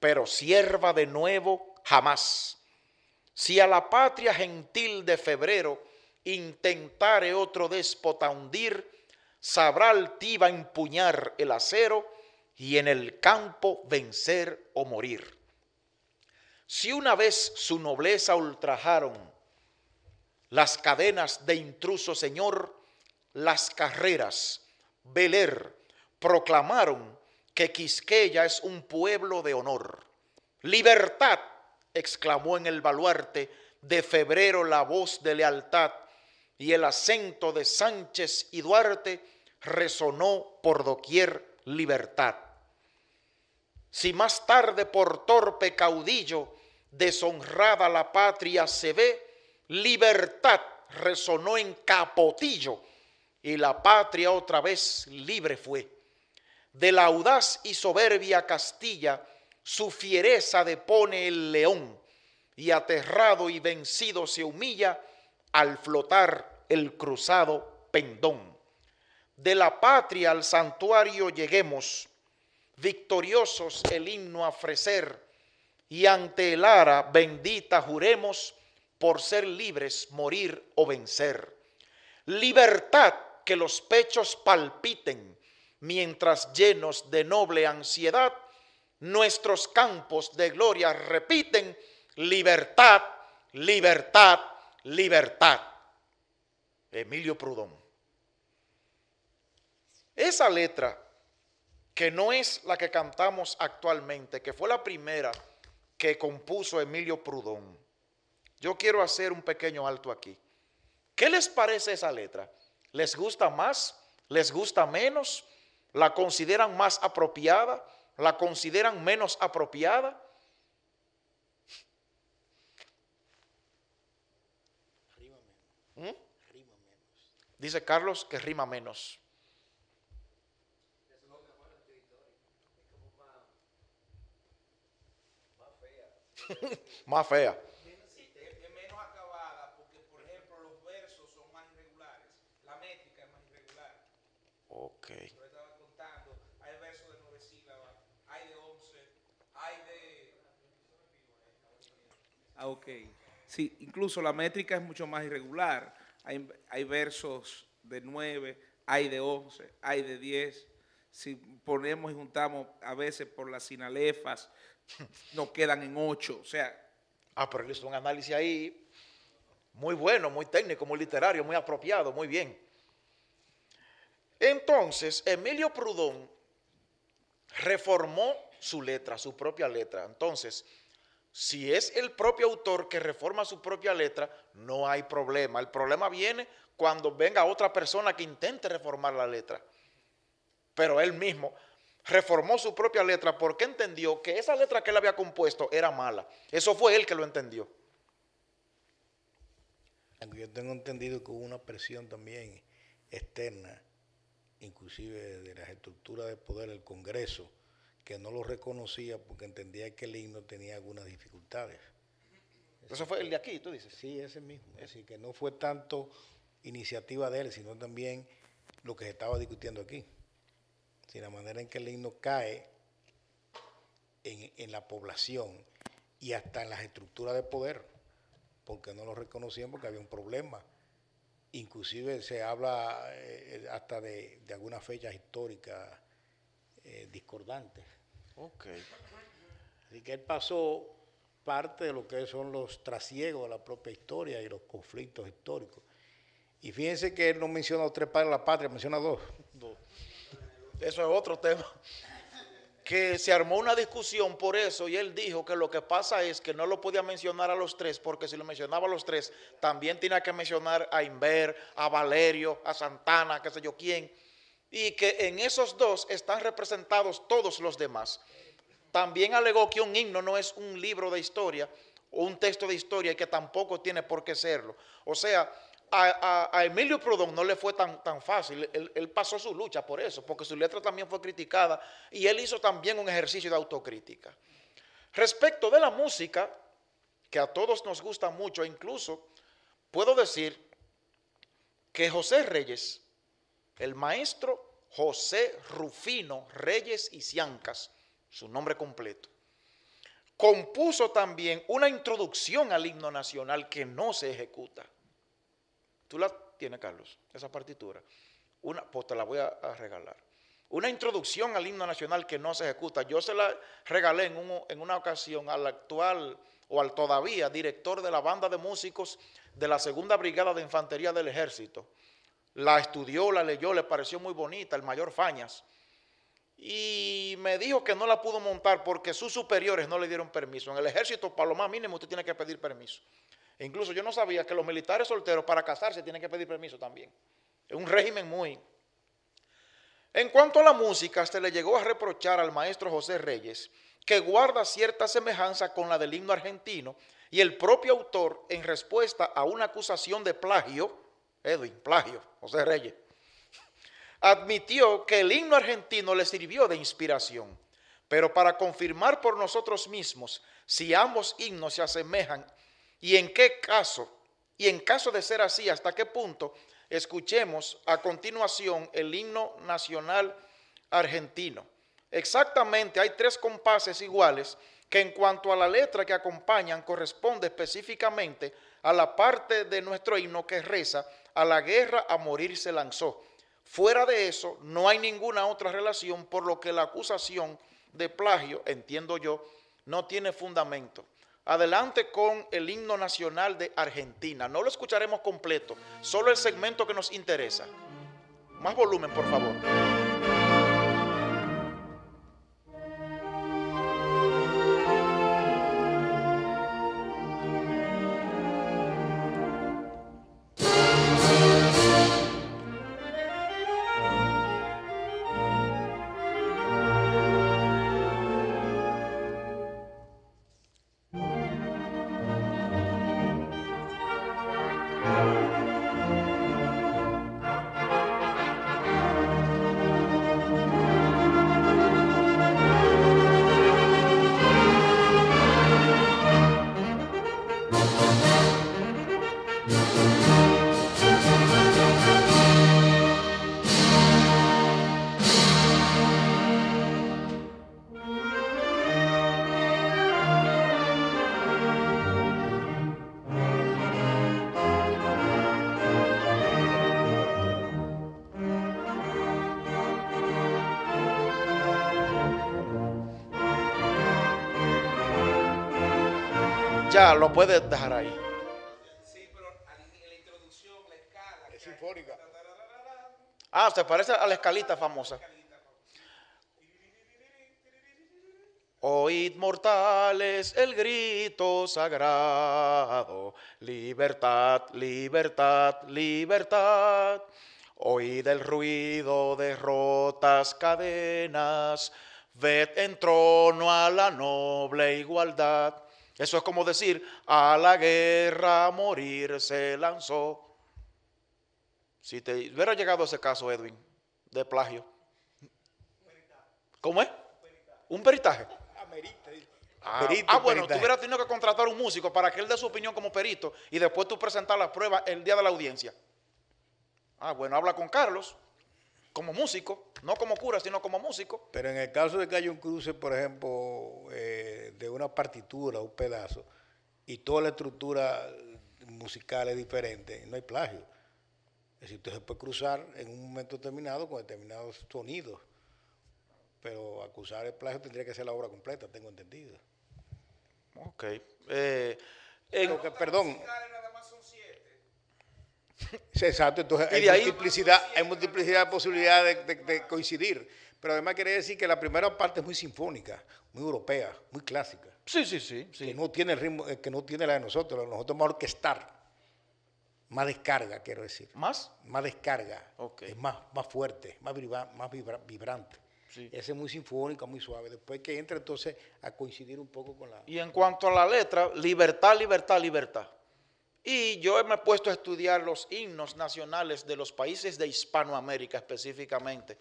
pero sierva de nuevo jamás. Si a la patria gentil de febrero, intentare otro déspota hundir, sabrá altiva empuñar el acero y en el campo vencer o morir. Si una vez su nobleza ultrajaron las cadenas de intruso señor, las carreras, veler, proclamaron que Quisqueya es un pueblo de honor. Libertad, exclamó en el baluarte de febrero la voz de lealtad y el acento de Sánchez y Duarte resonó por doquier libertad. Si más tarde por torpe caudillo deshonrada la patria se ve, libertad resonó en capotillo y la patria otra vez libre fue. De la audaz y soberbia Castilla su fiereza depone el león y aterrado y vencido se humilla al flotar el cruzado pendón. De la patria al santuario lleguemos, victoriosos el himno a ofrecer, y ante el ara bendita juremos por ser libres, morir o vencer. Libertad que los pechos palpiten, mientras llenos de noble ansiedad, nuestros campos de gloria repiten, libertad, libertad, libertad. Emilio Prudón. Esa letra, que no es la que cantamos actualmente, que fue la primera que compuso Emilio Prudón, yo quiero hacer un pequeño alto aquí. ¿Qué les parece esa letra? ¿Les gusta más? ¿Les gusta menos? ¿La consideran más apropiada? ¿La consideran menos apropiada? ¿Mm? Rima menos. Dice Carlos que rima menos. más fea. Es menos acabada porque, por ejemplo, los versos son más irregulares. La métrica es más irregular. Ok. Yo estaba contando, hay versos de nueve sílabas, hay de once, hay de... Ah, ok. Sí, incluso la métrica es mucho más irregular. Hay, versos de 9, hay de 11, hay de 10. Si ponemos y juntamos a veces por las sinalefas, nos quedan en 8. O sea. Ah, pero él hizo un análisis ahí muy bueno, muy técnico, muy literario, muy apropiado, muy bien. Entonces, Emilio Prudón reformó su letra, su propia letra. Entonces, si es el propio autor que reforma su propia letra, no hay problema. El problema viene cuando venga otra persona que intente reformar la letra. Pero él mismo reformó su propia letra porque entendió que esa letra que él había compuesto era mala. Eso fue él que lo entendió. yo tengo entendido que hubo una presión también externa, inclusive de las estructuras de poder del Congreso, que no lo reconocía porque entendía que el himno tenía algunas dificultades. Eso fue el de aquí, tú dices. Sí, ese mismo. Es decir, que no fue tanto iniciativa de él, sino también lo que se estaba discutiendo aquí. Si la manera en que el himno cae en, la población y hasta en las estructuras de poder, porque no lo reconocían porque había un problema. Inclusive se habla eh, hasta de, de algunas fechas históricas eh, discordante discordantes. Ok. Así que él pasó parte de lo que son los trasiegos de la propia historia y los conflictos históricos. Y fíjense que él no menciona tres padres de la patria, menciona dos. dos. Eso es otro tema. Que se armó una discusión por eso y él dijo que lo que pasa es que no lo podía mencionar a los tres, porque si lo mencionaba a los tres, también tenía que mencionar a Inver, a Valerio, a Santana, qué sé yo quién y que en esos dos están representados todos los demás. También alegó que un himno no es un libro de historia o un texto de historia y que tampoco tiene por qué serlo. O sea, a, Emilio Prudón no le fue tan, tan fácil, él, pasó su lucha por eso, porque su letra también fue criticada y él hizo también un ejercicio de autocrítica. Respecto de la música, que a todos nos gusta mucho, incluso puedo decir que José Reyes, el maestro José Rufino Reyes y Ciancas, su nombre completo. Compuso también una introducción al himno nacional que no se ejecuta. Tú la tienes, Carlos, esa partitura. Una, pues te la voy a, regalar. Una introducción al himno nacional que no se ejecuta. Yo se la regalé en, en una ocasión al actual o al todavía director de la banda de músicos de la Segunda Brigada de Infantería del Ejército la estudió, la leyó, le pareció muy bonita, el mayor Fañas. Y me dijo que no la pudo montar porque sus superiores no le dieron permiso. En el ejército, para lo más mínimo, usted tiene que pedir permiso. E incluso yo no sabía que los militares solteros para casarse tienen que pedir permiso también. Es un régimen muy... En cuanto a la música, se le llegó a reprochar al maestro José Reyes que guarda cierta semejanza con la del himno argentino y el propio autor, en respuesta a una acusación de plagio, Edwin, plagio, José Reyes, admitió que el himno argentino le sirvió de inspiración, pero para confirmar por nosotros mismos si ambos himnos se asemejan y en qué caso, y en caso de ser así, hasta qué punto, escuchemos a continuación el himno nacional argentino. Exactamente, hay tres compases iguales que en cuanto a la letra que acompañan corresponde específicamente a la parte de nuestro himno que reza, a la guerra a morir se lanzó. Fuera de eso, no hay ninguna otra relación, por lo que la acusación de plagio, entiendo yo, no tiene fundamento. Adelante con el himno nacional de Argentina. No lo escucharemos completo, solo el segmento que nos interesa. Más volumen, por favor. lo puedes dejar ahí. Sí, pero en la introducción, la escala. Ah, se parece a la escalita famosa. Oíd mortales el grito sagrado, libertad, libertad, libertad. Oíd el ruido de rotas cadenas, ved en trono a la noble igualdad. Eso es como decir, a la guerra a morir se lanzó. Si te hubiera llegado ese caso, Edwin, de plagio. ¿Cómo es? Un peritaje. Ah, ah bueno, tú hubieras tenido que contratar un músico para que él dé su opinión como perito y después tú presentar la prueba el día de la audiencia. Ah, bueno, habla con Carlos como músico, no como cura, sino como músico. Pero en el caso de que haya un cruce, por ejemplo, eh, de una partitura, un pedazo, y toda la estructura musical es diferente, no hay plagio. Es decir, usted se puede cruzar en un momento determinado con determinados sonidos, pero acusar el plagio tendría que ser la obra completa, tengo entendido. Ok. Eh, en, perdón. Exacto, entonces hay multiplicidad, hay multiplicidad de posibilidades de coincidir pero además quiere decir que la primera parte es muy sinfónica, muy europea, muy clásica. Sí, sí, sí. Que no tiene el ritmo, eh, que no tiene la de nosotros, nosotros más orquestar. Más descarga, quiero decir. ¿Más? Más descarga. Es más, más fuerte, más, más vibrante. Sí. es muy sinfónica, muy suave. Después que entra entonces a coincidir un poco con la... Y en cuanto a la letra, libertad, libertad, libertad. Y yo me he puesto a estudiar los himnos nacionales de los países de Hispanoamérica específicamente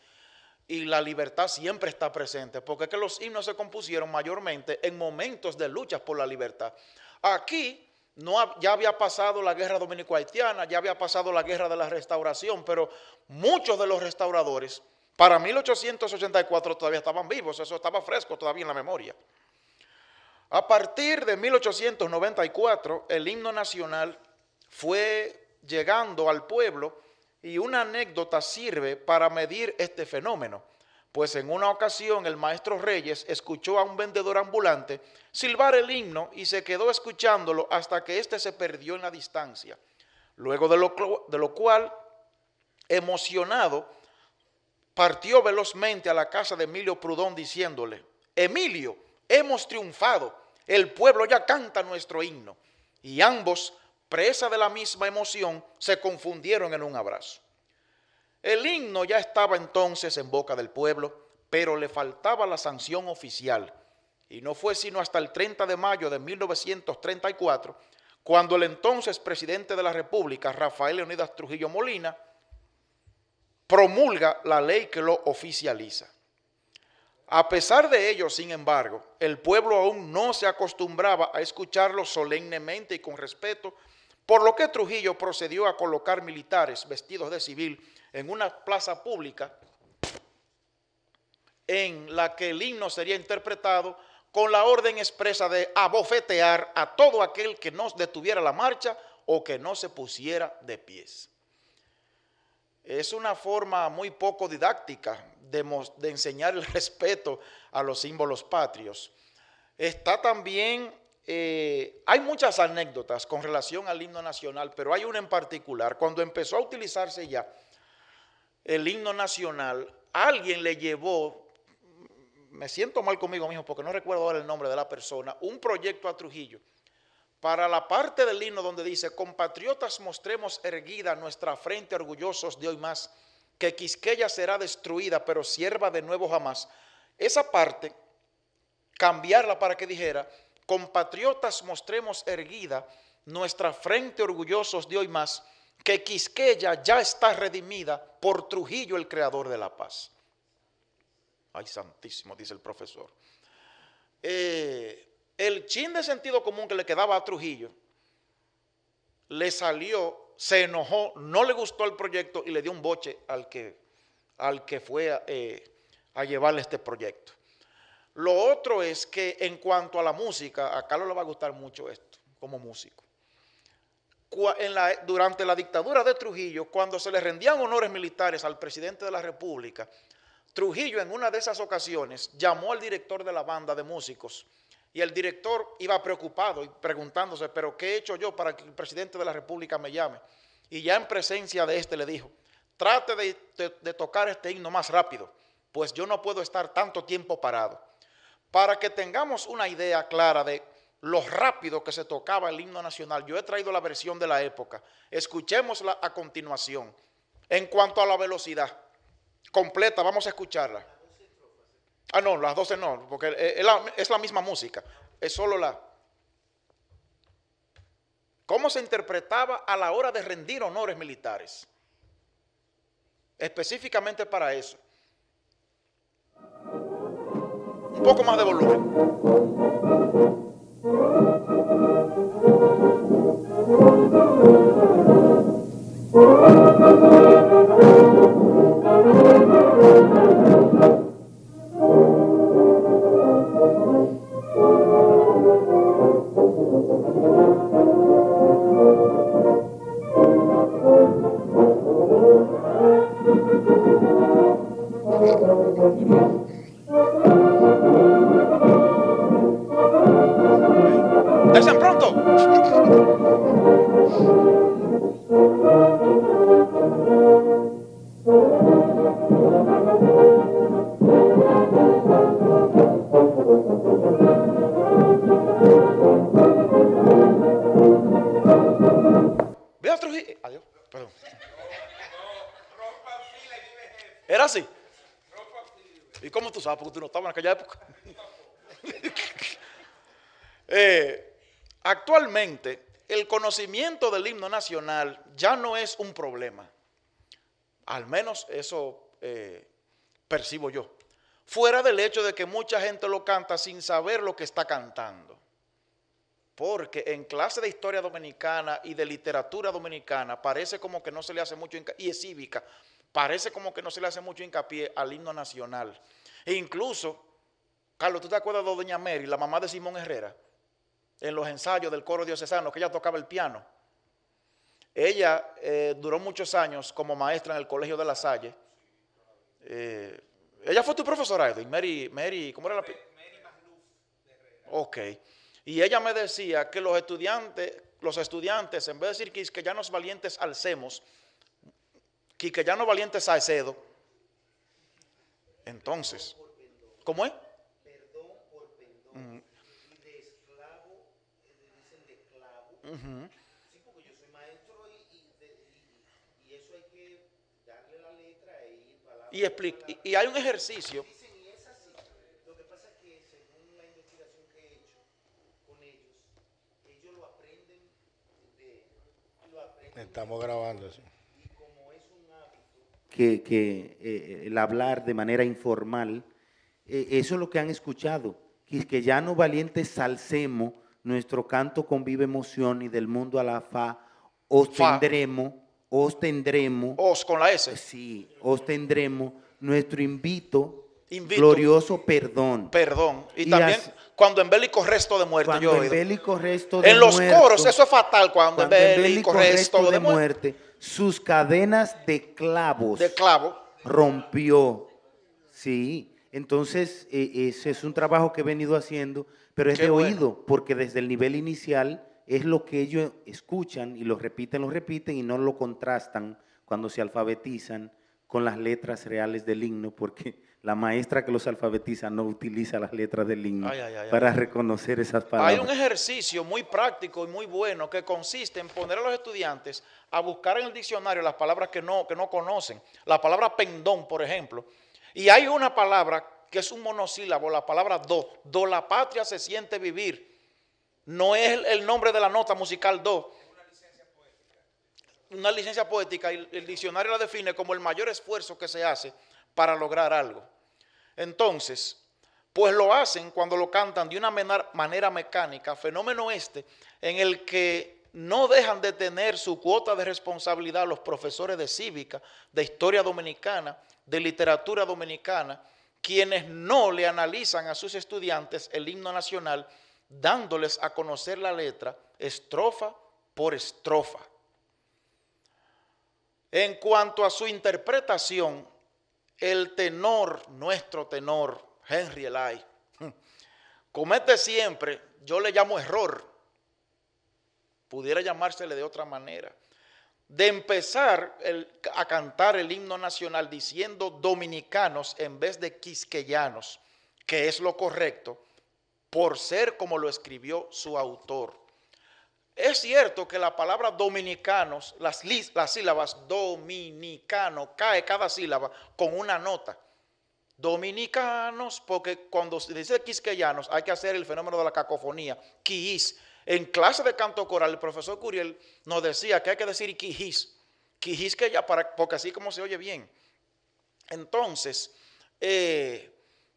y la libertad siempre está presente, porque es que los himnos se compusieron mayormente en momentos de luchas por la libertad. Aquí no, ya había pasado la guerra dominico-haitiana, ya había pasado la guerra de la restauración, pero muchos de los restauradores, para 1884 todavía estaban vivos, eso estaba fresco todavía en la memoria. A partir de 1894, el himno nacional fue llegando al pueblo y una anécdota sirve para medir este fenómeno, pues en una ocasión el maestro Reyes escuchó a un vendedor ambulante silbar el himno y se quedó escuchándolo hasta que éste se perdió en la distancia. Luego de lo, de lo cual, emocionado, partió velozmente a la casa de Emilio Prudón diciéndole, Emilio, hemos triunfado, el pueblo ya canta nuestro himno. Y ambos presa de la misma emoción, se confundieron en un abrazo. El himno ya estaba entonces en boca del pueblo, pero le faltaba la sanción oficial. Y no fue sino hasta el 30 de mayo de 1934, cuando el entonces presidente de la República, Rafael Leonidas Trujillo Molina, promulga la ley que lo oficializa. A pesar de ello, sin embargo, el pueblo aún no se acostumbraba a escucharlo solemnemente y con respeto por lo que Trujillo procedió a colocar militares vestidos de civil en una plaza pública en la que el himno sería interpretado con la orden expresa de abofetear a todo aquel que no detuviera la marcha o que no se pusiera de pies. Es una forma muy poco didáctica de, de enseñar el respeto a los símbolos patrios. Está también eh, hay muchas anécdotas con relación al himno nacional, pero hay una en particular. Cuando empezó a utilizarse ya el himno nacional, alguien le llevó, me siento mal conmigo mismo porque no recuerdo ahora el nombre de la persona, un proyecto a Trujillo para la parte del himno donde dice, compatriotas mostremos erguida nuestra frente orgullosos de hoy más, que Quisqueya será destruida, pero sierva de nuevo jamás. Esa parte, cambiarla para que dijera, compatriotas mostremos erguida nuestra frente orgullosos de hoy más, que Quisqueya ya está redimida por Trujillo, el creador de la paz. Ay, santísimo, dice el profesor. Eh, el chin de sentido común que le quedaba a Trujillo le salió, se enojó, no le gustó el proyecto y le dio un boche al que, al que fue eh, a llevarle este proyecto. Lo otro es que en cuanto a la música, a Carlos le va a gustar mucho esto, como músico. En la, durante la dictadura de Trujillo, cuando se le rendían honores militares al presidente de la República, Trujillo en una de esas ocasiones llamó al director de la banda de músicos y el director iba preocupado y preguntándose, pero ¿qué he hecho yo para que el presidente de la República me llame? Y ya en presencia de este le dijo, trate de tocar este himno más rápido, pues yo no puedo estar tanto tiempo parado para que tengamos una idea clara de lo rápido que se tocaba el himno nacional. Yo he traído la versión de la época. Escuchémosla a continuación. En cuanto a la velocidad completa, vamos a escucharla. Ah, no, las 12 no, porque es la misma música, es solo la... ¿Cómo se interpretaba a la hora de rendir honores militares? Específicamente para eso. Un poco más de volumen. Sean pronto! Ve a Adiós, perdón. Era así. ¿Y cómo tú sabes? Porque tú no estabas en aquella época. eh, Actualmente, el conocimiento del himno nacional ya no es un problema. Al menos eso eh, percibo yo. Fuera del hecho de que mucha gente lo canta sin saber lo que está cantando. Porque en clase de historia dominicana y de literatura dominicana parece como que no se le hace mucho hincapié, y es cívica, parece como que no se le hace mucho hincapié al himno nacional. E incluso, Carlos, ¿tú te acuerdas de Doña Mary, la mamá de Simón Herrera? en los ensayos del coro diocesano, que ella tocaba el piano. Ella eh, duró muchos años como maestra en el Colegio de La Salle. Eh, ella fue tu profesora, Edwin. Mary, Mary, ¿cómo era la Mary Ok. Y ella me decía que los estudiantes, los estudiantes, en vez de decir que, ya nos valientes alcemos, que, ya no valientes a Entonces, ¿cómo es? Sí, porque yo soy maestro y, y, de, y, y, eso hay que darle la letra e ir para y, y hay un ejercicio. Estamos grabando, sí. Que, que eh, el hablar de manera informal, eh, eso es lo que han escuchado, que, que ya no valientes salcemos nuestro canto convive emoción y del mundo a la fa os tendremos Os tendremos con la S. Sí, os tendremos nuestro invito, glorioso perdón. Perdón. Y, también cuando en bélico resto de muerte. Cuando en bélico resto de En los coros, eso es fatal. Cuando, en bélico resto, de, muerte, sus cadenas de clavos. De clavo. Rompió. Sí. Entonces, e, ese es un trabajo que he venido haciendo pero es de oído, porque desde el nivel inicial es lo que ellos escuchan y lo repiten, lo repiten y no lo contrastan cuando se alfabetizan con las letras reales del himno, porque la maestra que los alfabetiza no utiliza las letras del himno para reconocer esas palabras. Hay un ejercicio muy práctico y muy bueno que consiste en poner a los estudiantes a buscar en el diccionario las palabras que no, que no conocen, la palabra pendón, por ejemplo, y hay una palabra que es un monosílabo, la palabra do. Do la patria se siente vivir. No es el nombre de la nota musical do. Una licencia poética, una licencia poética y el diccionario la define como el mayor esfuerzo que se hace para lograr algo. Entonces, pues lo hacen cuando lo cantan de una manera mecánica, fenómeno este en el que no dejan de tener su cuota de responsabilidad los profesores de cívica, de historia dominicana, de literatura dominicana, quienes no le analizan a sus estudiantes el himno nacional dándoles a conocer la letra estrofa por estrofa. En cuanto a su interpretación, el tenor, nuestro tenor, Henry Elay, comete siempre, yo le llamo error, pudiera llamársele de otra manera, de empezar a cantar el himno nacional diciendo dominicanos en vez de quisqueyanos, que es lo correcto, por ser como lo escribió su autor. Es cierto que la palabra dominicanos, las, las sílabas dominicano, cae cada sílaba con una nota. Dominicanos, porque cuando se dice quisqueyanos hay que hacer el fenómeno de la cacofonía, quis, en clase de canto coral, el profesor Curiel nos decía que hay que decir quijis. Quijis que ya, para, porque así como se oye bien. Entonces, eh,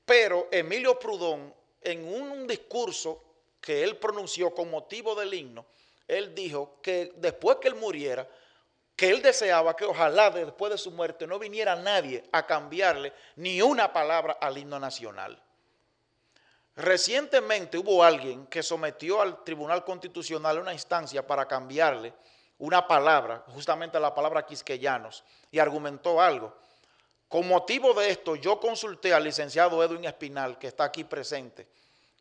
pero Emilio Prudón, en un discurso que él pronunció con motivo del himno, él dijo que después que él muriera, que él deseaba que ojalá después de su muerte no viniera nadie a cambiarle ni una palabra al himno nacional. Recientemente hubo alguien que sometió al Tribunal Constitucional una instancia para cambiarle una palabra, justamente la palabra quisqueyanos, y argumentó algo. Con motivo de esto, yo consulté al licenciado Edwin Espinal, que está aquí presente,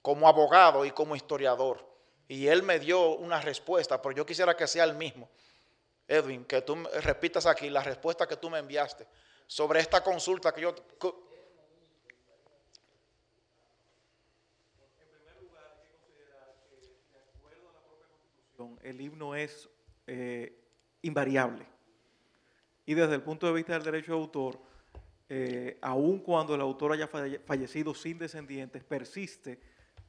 como abogado y como historiador, y él me dio una respuesta, pero yo quisiera que sea el mismo. Edwin, que tú repitas aquí la respuesta que tú me enviaste sobre esta consulta que yo el himno es eh, invariable. Y desde el punto de vista del derecho de autor, eh, aun cuando el autor haya fallecido sin descendientes, persiste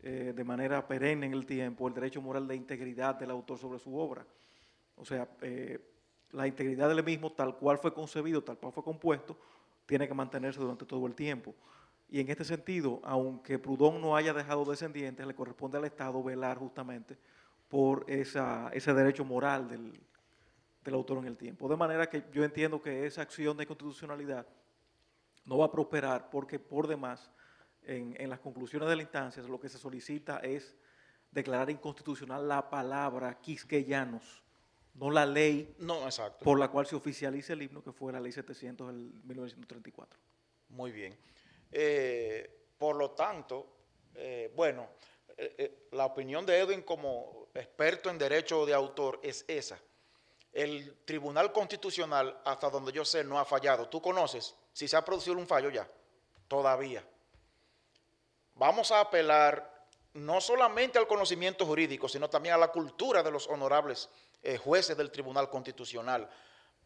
eh, de manera perenne en el tiempo el derecho moral de integridad del autor sobre su obra. O sea, la integridad del mismo, tal cual fue concebido, tal cual fue compuesto, tiene que mantenerse durante todo el tiempo. Y en este sentido, aunque Proudhon no haya dejado descendientes, le corresponde al Estado velar justamente por ese derecho moral del, autor en el tiempo. De manera que yo entiendo que esa acción de constitucionalidad no va a prosperar porque por demás, en, las conclusiones de la instancia, lo que se solicita es declarar inconstitucional la palabra quisqueyanos, no la ley no, exacto. por la cual se oficializa el himno, que fue la ley 700 del 1934. Muy bien. Eh, por lo tanto, eh, bueno, eh, la opinión de Edwin como experto en derecho de autor es esa. El Tribunal Constitucional, hasta donde yo sé, no ha fallado. ¿Tú conoces si se ha producido un fallo ya? Todavía. Vamos a apelar no solamente al conocimiento jurídico, sino también a la cultura de los honorables eh, jueces del Tribunal Constitucional,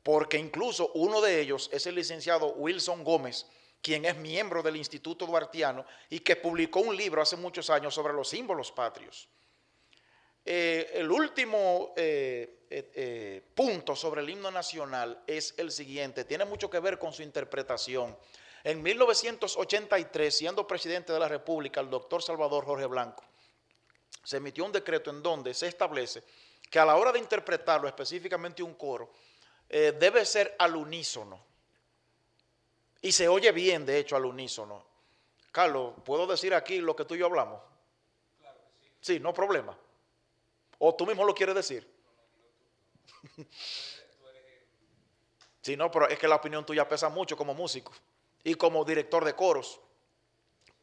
porque incluso uno de ellos es el licenciado Wilson Gómez, quien es miembro del Instituto Duartiano y que publicó un libro hace muchos años sobre los símbolos patrios. Eh, el último eh, eh, punto sobre el himno nacional es el siguiente, tiene mucho que ver con su interpretación. En 1983, siendo presidente de la República, el doctor Salvador Jorge Blanco, se emitió un decreto en donde se establece que a la hora de interpretarlo, específicamente un coro, debe ser al unísono. Y se oye bien, de hecho, al unísono. Carlos, ¿puedo decir aquí lo que tú y yo hablamos? Claro sí, no problema. ¿O tú mismo lo quieres decir? Sí, no, pero es que la opinión tuya pesa mucho como músico y como director de coros.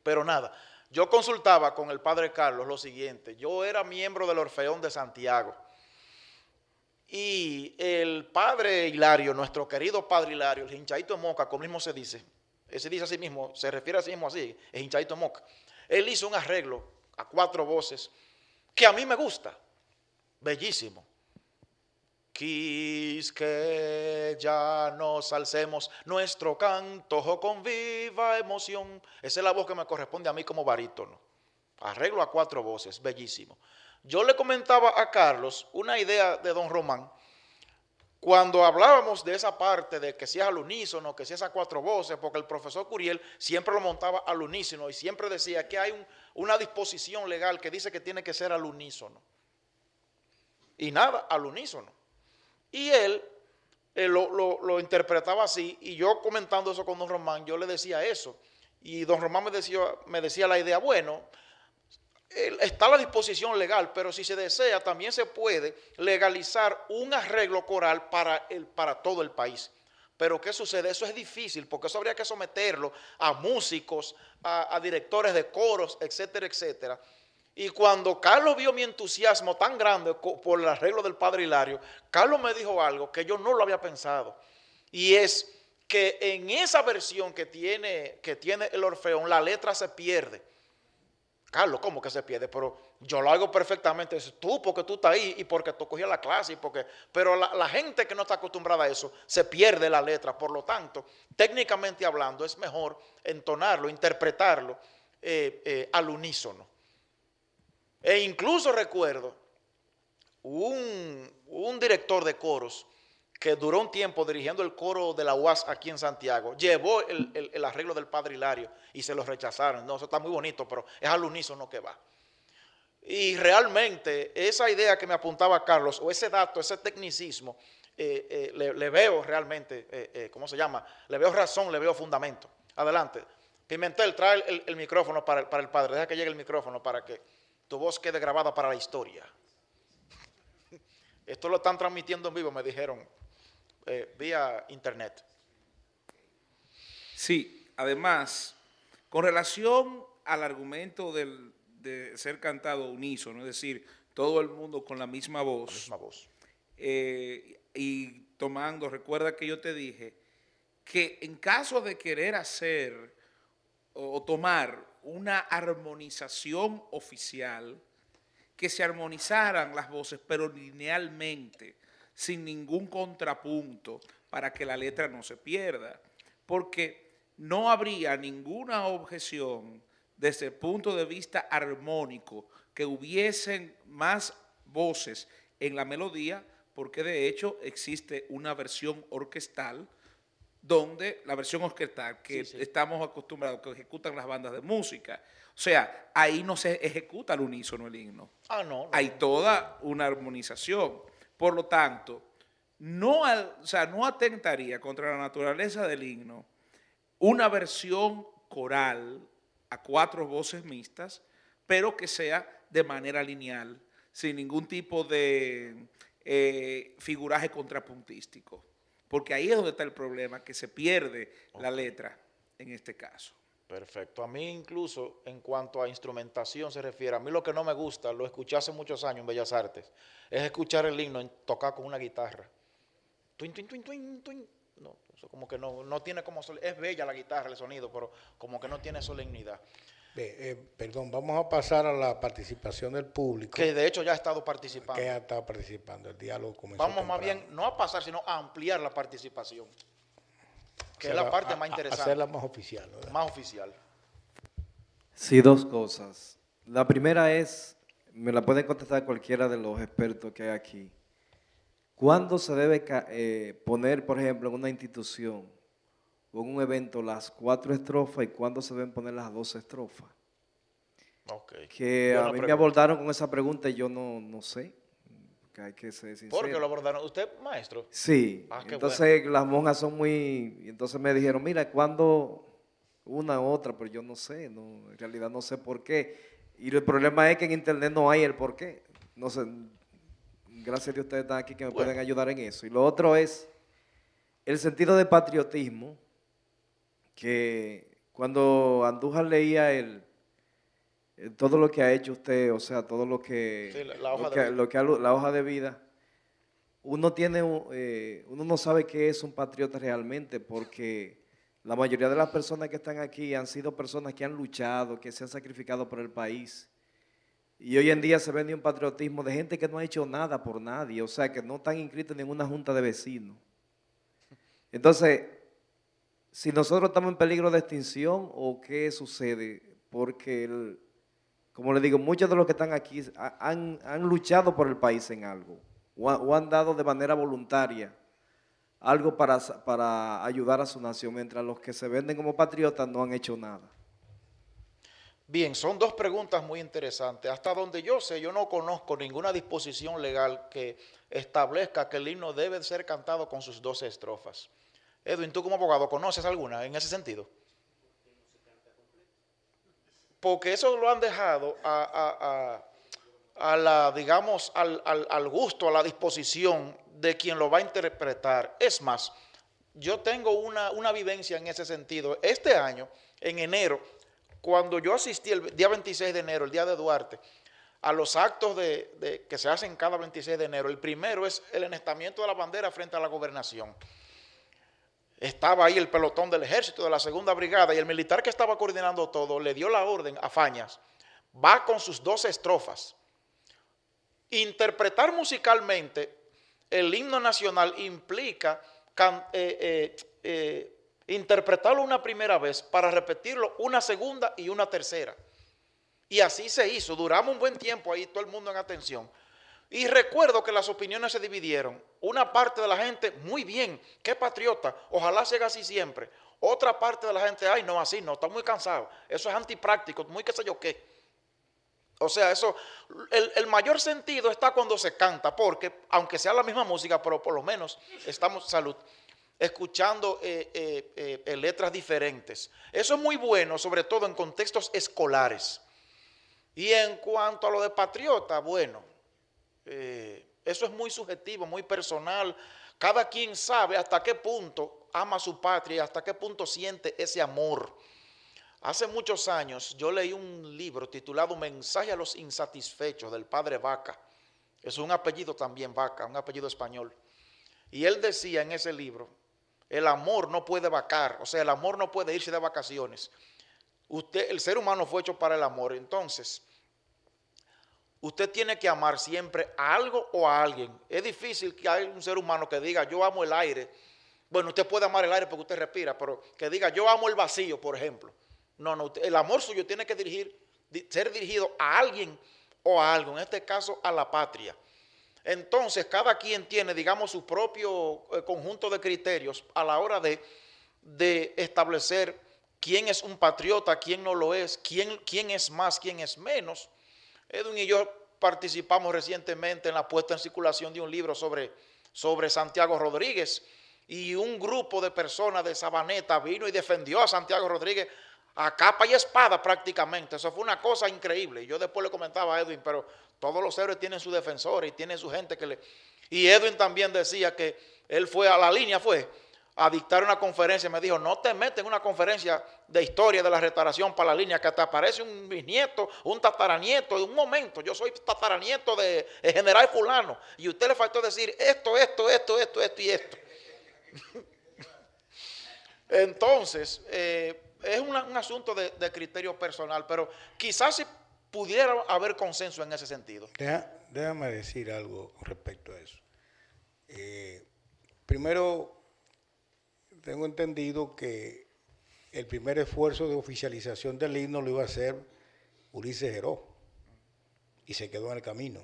Pero nada, yo consultaba con el padre Carlos lo siguiente. Yo era miembro del Orfeón de Santiago. Y el padre Hilario, nuestro querido padre Hilario, el hinchadito Moca, como mismo se dice, se dice a mismo, se refiere a sí mismo así, el hinchadito Moca. Él hizo un arreglo a cuatro voces que a mí me gusta bellísimo. Quis que ya nos alcemos nuestro canto con viva emoción. Esa es la voz que me corresponde a mí como barítono. Arreglo a cuatro voces, bellísimo. Yo le comentaba a Carlos una idea de don Román cuando hablábamos de esa parte de que si es al unísono, que si es a cuatro voces, porque el profesor Curiel siempre lo montaba al unísono y siempre decía que hay una disposición legal que dice que tiene que ser al unísono. Y nada, al unísono. Y él eh, lo, interpretaba así, y yo comentando eso con don Román, yo le decía eso. Y don Román me decía, me decía la idea, bueno, está a la disposición legal, pero si se desea, también se puede legalizar un arreglo coral para, el, para todo el país. Pero ¿qué sucede? Eso es difícil, porque eso habría que someterlo a músicos, a, a directores de coros, etcétera, etcétera. Y cuando Carlos vio mi entusiasmo tan grande por el arreglo del padre Hilario, Carlos me dijo algo que yo no lo había pensado. Y es que en esa versión que tiene, que tiene el Orfeón, la letra se pierde. Carlos, ¿cómo que se pierde? Pero yo lo hago perfectamente. tú, porque tú estás ahí y porque tú cogías la clase. porque... Pero la, gente que no está acostumbrada a eso se pierde la letra. Por lo tanto, técnicamente hablando, es mejor entonarlo, interpretarlo eh, eh, al unísono. E incluso recuerdo un, un director de coros que duró un tiempo dirigiendo el coro de la UAS aquí en Santiago, llevó el, arreglo del Padre Hilario y se lo rechazaron. No, eso está muy bonito, pero es al unísono que va. Y realmente esa idea que me apuntaba Carlos, o ese dato, ese tecnicismo, eh, eh, le, veo realmente, eh, ¿cómo se llama? Le veo razón, le veo fundamento. Adelante. Pimentel, trae el, micrófono para, para el padre, deja que llegue el micrófono para que tu voz quede grabada para la historia. Esto lo están transmitiendo en vivo, me dijeron, eh, vía internet. Sí, además, con relación al argumento del, de ser cantado unísono, es decir, todo el mundo con la misma voz. misma voz. Eh, y tomando, recuerda que yo te dije que en caso de querer hacer o tomar una armonización oficial, que se armonizaran las voces, pero linealmente, sin ningún contrapunto, para que la letra no se pierda. Porque no habría ninguna objeción desde el punto de vista armónico que hubiesen más voces en la melodía, porque de hecho existe una versión orquestal donde la versión orquestal que estamos acostumbrados, que ejecutan las bandas de música. O sea, ahí no se ejecuta al unísono el himno. Ah, no. Hay toda una armonización. Por lo tanto, no, no atentaría contra la naturaleza del himno una versión coral a cuatro voces mixtas, pero que sea de manera lineal, sin ningún tipo de eh, figuraje contrapuntístico porque ahí es donde está el problema, que se pierde la letra en este caso. Perfecto. A mí incluso en cuanto a instrumentación se refiere, a mí lo que no me gusta, lo escuché hace muchos años en Bellas Artes, es escuchar el himno tocar con una guitarra. tuin, No, eso como que no, no tiene como... Es bella la guitarra, el sonido, pero como que no tiene solemnidad. Eh, perdón, vamos a pasar a la participación del público. Que de hecho ya ha estado participando. Que ha estado participando, el diálogo comenzó Vamos más bien, no a pasar, sino a ampliar la participación. Que es la parte más interesante. Hacerla más oficial. Más oficial. Sí, dos cosas. La primera es, me la pueden contestar cualquiera de los expertos que hay aquí. ¿Cuándo se debe eh, poner, por ejemplo, en una institución con un evento las cuatro estrofas y cuándo se deben poner las dos estrofas. Que a mí me abordaron con esa pregunta y yo no, sé. Que hay que ser sincero. ¿Por lo abordaron? ¿Usted, maestro? Sí. Ah, entonces las monjas son muy... y Entonces me dijeron, mira, ¿cuándo una u otra? Pero yo no sé, no, en realidad no sé por qué. Y el problema es que en internet no hay el por qué. No sé, gracias a ustedes están aquí que me pueden ayudar en eso. Y lo otro es el sentido de patriotismo que cuando Andújar leía el, eh, todo lo que ha hecho usted, o sea, todo lo que, la, hoja lo que, la hoja de vida, uno tiene, eh, uno no sabe qué es un patriota realmente, porque la mayoría de las personas que están aquí han sido personas que han luchado, que se han sacrificado por el país. Y hoy en día se vende un patriotismo de gente que no ha hecho nada por nadie, o sea, que no están inscritos en ninguna junta de vecinos. Entonces, si nosotros estamos en peligro de extinción o qué sucede, porque, como le digo, muchos de los que están aquí han, luchado por el país en algo o, han dado de manera voluntaria algo para, para, ayudar a su nación, mientras los que se venden como patriotas no han hecho nada. Bien, son dos preguntas muy interesantes. Hasta donde yo sé, yo no conozco ninguna disposición legal que establezca que el himno debe ser cantado con sus dos estrofas. Edwin, tú como abogado, ¿conoces alguna en ese sentido? Porque eso lo han dejado a, la, digamos, al, gusto, a la disposición de quien lo va a interpretar. Es más, yo tengo una, una, vivencia en ese sentido. Este año, en enero, cuando yo asistí el día 26 de enero, el día de Duarte, a los actos que se hacen cada 26 de enero, el primero es el enestamiento de la bandera frente a la gobernación. Estaba ahí el pelotón del ejército de la segunda brigada y el militar que estaba coordinando todo le dio la orden a Fañas, va con sus dos estrofas. Interpretar musicalmente el himno nacional implica eh, eh, eh, interpretarlo una primera vez para repetirlo una segunda y una tercera. Y así se hizo. Duramos un buen tiempo ahí, todo el mundo en atención. Y recuerdo que las opiniones se dividieron. Una parte de la gente, muy bien, qué patriota, ojalá sea así siempre. Otra parte de la gente, ay, no, así no, está muy cansado. Eso es antipráctico, muy qué sé yo qué. O sea, eso, el, mayor sentido está cuando se canta, porque aunque sea la misma música, pero por lo menos estamos, salud, escuchando eh, eh, eh, letras diferentes. Eso es muy bueno, sobre todo en contextos escolares. Y en cuanto a lo de patriota, bueno, eh, eso es muy subjetivo, muy personal. Cada quien sabe hasta qué punto ama su patria y hasta qué punto siente ese amor. Hace muchos años yo leí un libro titulado Mensaje a los insatisfechos del padre Vaca. Es un apellido también Vaca, un apellido español. Y él decía en ese libro, el amor no puede vacar, o sea, el amor no puede irse de vacaciones. Usted, el ser humano fue hecho para el amor. Entonces, Usted tiene que amar siempre a algo o a alguien. Es difícil que haya un ser humano que diga, yo amo el aire. Bueno, usted puede amar el aire porque usted respira, pero que diga, yo amo el vacío, por ejemplo. No, no, el amor suyo tiene que dirigir, ser dirigido a alguien o a algo, en este caso a la patria. Entonces, cada quien tiene, digamos, su propio eh, conjunto de criterios a la hora de, establecer quién es un patriota, quién no lo es, quién, quién es más, quién es menos. Edwin y yo participamos recientemente en la puesta en circulación de un libro sobre, sobre Santiago Rodríguez y un grupo de personas de Sabaneta vino y defendió a Santiago Rodríguez a capa y espada prácticamente. Eso fue una cosa increíble. y Yo después le comentaba a Edwin, pero todos los héroes tienen su defensor y tienen su gente que le... Y Edwin también decía que él fue a la línea, fue a dictar una conferencia, me dijo, no te metes en una conferencia de historia de la restauración para la línea, que te aparece un bisnieto, un tataranieto, de un momento, yo soy tataranieto de, general fulano, y usted le faltó decir esto, esto, esto, esto, esto y esto. Entonces, eh, es un asunto de, criterio personal, pero quizás si pudiera haber consenso en ese sentido. déjame decir algo respecto a eso. Eh, primero, tengo entendido que el primer esfuerzo de oficialización del himno lo iba a hacer Ulises Heró y se quedó en el camino.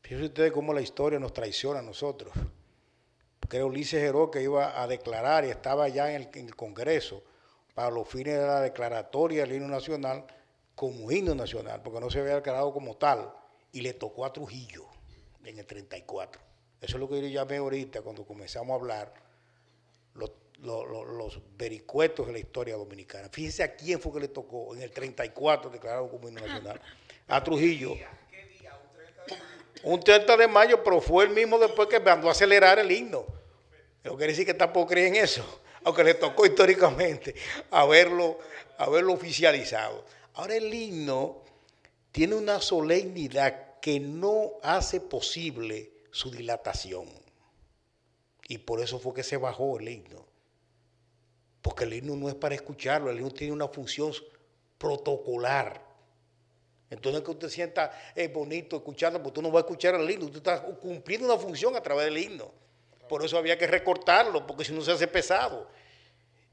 Fíjense ustedes cómo la historia nos traiciona a nosotros. Porque Ulises Heró que iba a declarar y estaba ya en el, Congreso para los fines de la declaratoria del himno nacional como himno nacional, porque no se había declarado como tal, y le tocó a Trujillo en el 34. Eso es lo que yo llamé ahorita cuando comenzamos a hablar los, vericuetos de la historia dominicana. fíjense a quién fue que le tocó en el 34 declarado como nacional. A Trujillo. Un 30 de mayo, pero fue el mismo después que mandó a acelerar el himno. no quiere decir que tampoco creen en eso, aunque le tocó históricamente haberlo oficializado. Ahora el himno tiene una solemnidad que no hace posible su dilatación. Y por eso fue que se bajó el himno porque el himno no es para escucharlo, el himno tiene una función protocolar. Entonces que usted sienta es bonito escuchando, porque tú no vas a escuchar el himno, tú estás cumpliendo una función a través del himno. Por eso había que recortarlo, porque si no se hace pesado.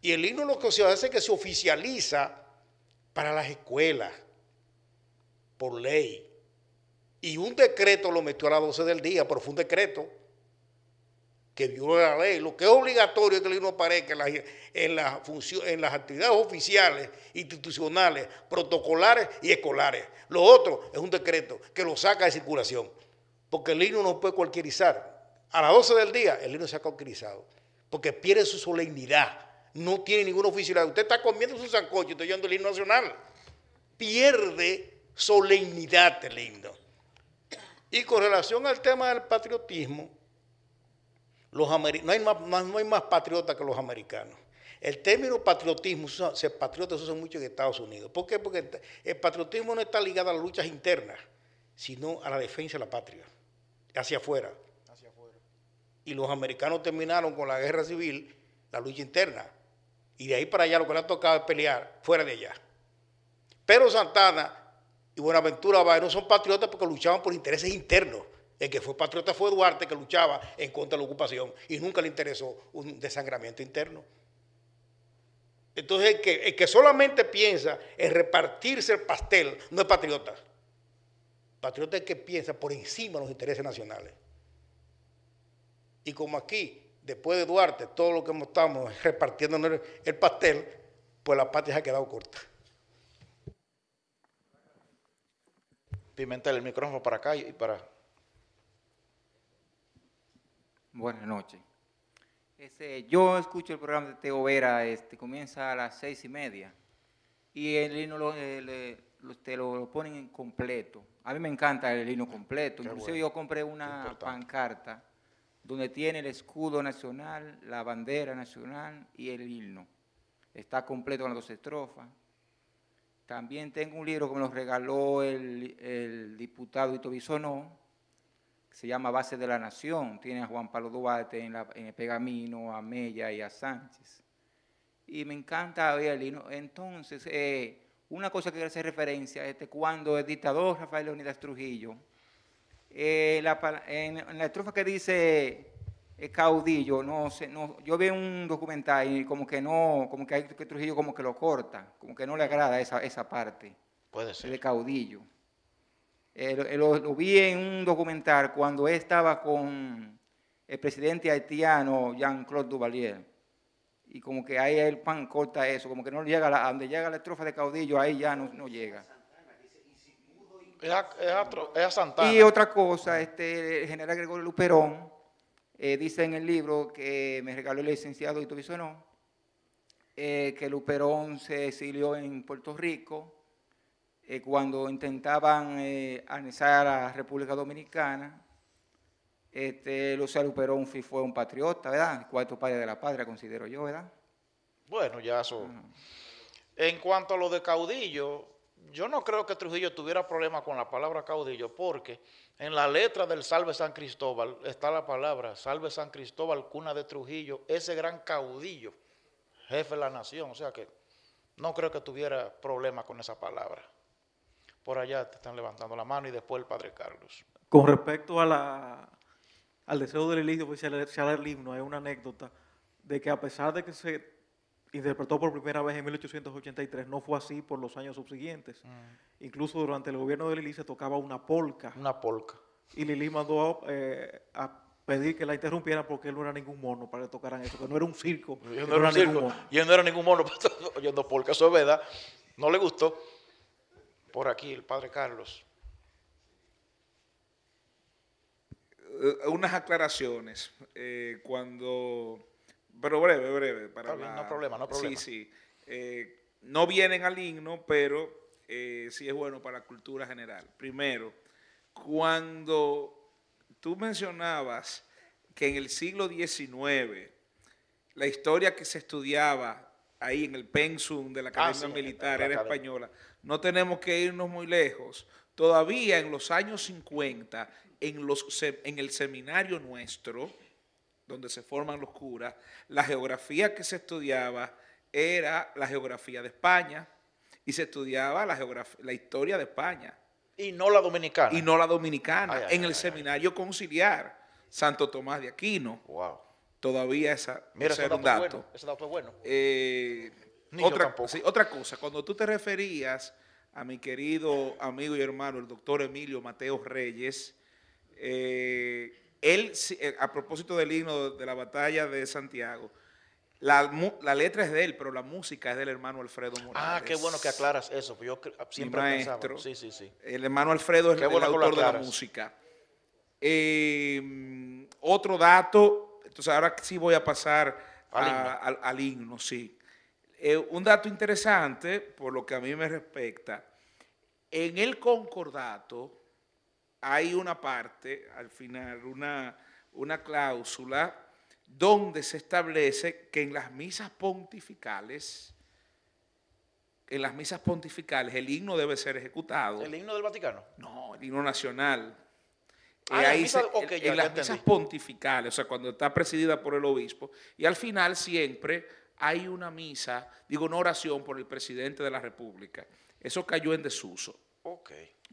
Y el himno lo que se hace es que se oficializa para las escuelas, por ley. Y un decreto lo metió a las 12 del día, pero fue un decreto que violó la ley, lo que es obligatorio es que el himno aparezca en las, en las actividades oficiales, institucionales, protocolares y escolares. Lo otro es un decreto que lo saca de circulación, porque el himno no puede cualquierizar. A las 12 del día el himno se ha cualquierizado, porque pierde su solemnidad, no tiene ninguna oficialidad. Usted está comiendo su sancocho, está oyendo el himno nacional. Pierde solemnidad el himno. Y con relación al tema del patriotismo, no, hay más, más patriotas que los americanos. El término patriotismo, se patriota se usa mucho en Estados Unidos. ¿Por qué? Porque el patriotismo no está ligado a las luchas internas, sino a la defensa de la patria, hacia afuera. Hacia afuera. Y los americanos terminaron con la guerra civil, la lucha interna. Y de ahí para allá lo que le ha tocado es pelear fuera de allá. Pero Santana y Buenaventura no son patriotas porque luchaban por intereses internos. El que fue patriota fue Duarte, que luchaba en contra de la ocupación y nunca le interesó un desangramiento interno. Entonces, el que, solamente piensa en repartirse el pastel no es patriota. Patriota es el que piensa por encima de los intereses nacionales. Y como aquí, después de Duarte, todo lo que estamos repartiendo el pastel, pues la patria se ha quedado corta. Pimentel, el micrófono para acá y para... Buenas noches. Este, yo escucho el programa de Teo Vera, este, comienza a las seis y media y el himno eh, te lo, ponen en completo. A mí me encanta el himno completo. yo compré una pancarta donde tiene el escudo nacional, la bandera nacional y el himno. Está completo con las dos estrofas. También tengo un libro que me lo regaló el, diputado Ito Bisonó, se llama Base de la Nación, tiene a Juan Pablo Duarte en, el Pegamino, a Mella y a Sánchez. Y me encanta verlo. Entonces, eh, una cosa que hace referencia, este, cuando el dictador Rafael Leonidas Trujillo, eh, en, la estrofa que dice el eh, caudillo, no, sé no, yo vi un documental y como que no, como que, hay, que Trujillo como que lo corta, como que no le agrada esa, esa parte. Puede ser. De caudillo. Eh, eh, lo, vi en un documental cuando estaba con el presidente haitiano Jean-Claude Duvalier. Y como que ahí el pan corta eso, como que no llega, la, a donde llega la estrofa de caudillo, ahí ya no, llega. Y otra cosa, este, el general Gregorio Luperón eh, dice en el libro que me regaló el licenciado Ito no, que Luperón se exilió en Puerto Rico eh, cuando intentaban eh, anexar a la República Dominicana, este, Luciano Perón fue un patriota, ¿verdad? cuarto padre de la patria, considero yo, ¿verdad? Bueno, ya eso. En cuanto a lo de caudillo, yo no creo que Trujillo tuviera problema con la palabra caudillo, porque en la letra del Salve San Cristóbal está la palabra Salve San Cristóbal, cuna de Trujillo, ese gran caudillo, jefe de la nación. O sea que no creo que tuviera problemas con esa palabra por allá te están levantando la mano y después el Padre Carlos. Con respecto a la, al deseo del de pues, oficial el himno, hay una anécdota de que a pesar de que se interpretó por primera vez en 1883, no fue así por los años subsiguientes. Mm. Incluso durante el gobierno de Lili se tocaba una polca. Una polca. Y Lili mandó a eh, pedir que la interrumpieran porque él no era ningún mono para que tocaran eso, que no era un circo. Y no, no era, ningún mono para oyendo polca, eso es No le gustó por aquí el padre Carlos. Eh, unas aclaraciones. Eh, cuando. Pero breve, breve. Para No problema, no problema. Sí, sí. Eh, no vienen al himno, pero sí es bueno para la cultura general. Primero, cuando tú mencionabas que en el siglo XIX la historia que se estudiaba ahí en el pensum de la ah, Academia Militar era española no tenemos que irnos muy lejos. Todavía en los años 50, en, el seminario nuestro, donde se forman los curas, la geografía que se estudiaba era la geografía de España y se estudiaba la, historia de España. Y no la dominicana. Y no la dominicana, en el seminario conciliar, Santo Tomás de Aquino. Wow. Todavía esa, ese dato. ese dato es bueno. Eh, otra, cosa, cuando tú te referías a mi querido amigo y hermano, el doctor Emilio Mateo Reyes, eh, él, eh, a propósito del himno de la batalla de Santiago, la, letra es de él, pero la música es del hermano Alfredo ah, Morales. Ah, qué bueno que aclaras eso, yo ah, siempre pensaba. Sí, sí, El hermano Alfredo es el, autor de la música. Em, otro dato, entonces ahora sí voy a pasar al himno, sí. Eh, un dato interesante, por lo que a mí me respecta, en el concordato hay una parte, al final, una, cláusula donde se establece que en las misas pontificales, en las misas pontificales, el himno debe ser ejecutado. ¿El himno del Vaticano? No, el himno nacional. Ah, en, las misas pontificales, o sea, cuando está presidida por el obispo, y al final siempre hay una misa, digo una oración por el presidente de la República. Eso cayó en desuso.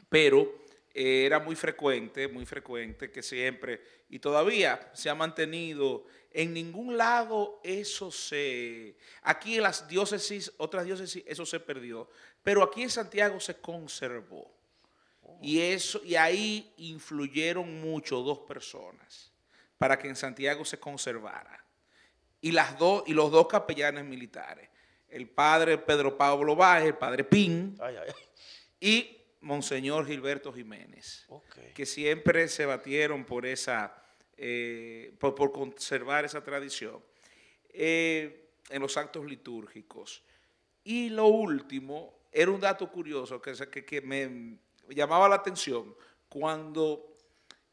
Pero eh, era muy frecuente, muy frecuente que siempre, y todavía se ha mantenido, en ningún lado eso se, aquí en las diócesis, otras diócesis, eso se perdió, pero aquí en Santiago se conservó. Y, oh. eso, y ahí influyeron mucho dos personas para que en Santiago se conservara y, las dos y los dos capellanes militares, el padre Pedro Pablo Vázquez, el padre Pin, y Monseñor Gilberto Jiménez, que siempre se batieron por, esa, eh, por, conservar esa tradición eh, en los actos litúrgicos. Y lo último, era un dato curioso que, que, que me llamaba la atención, cuando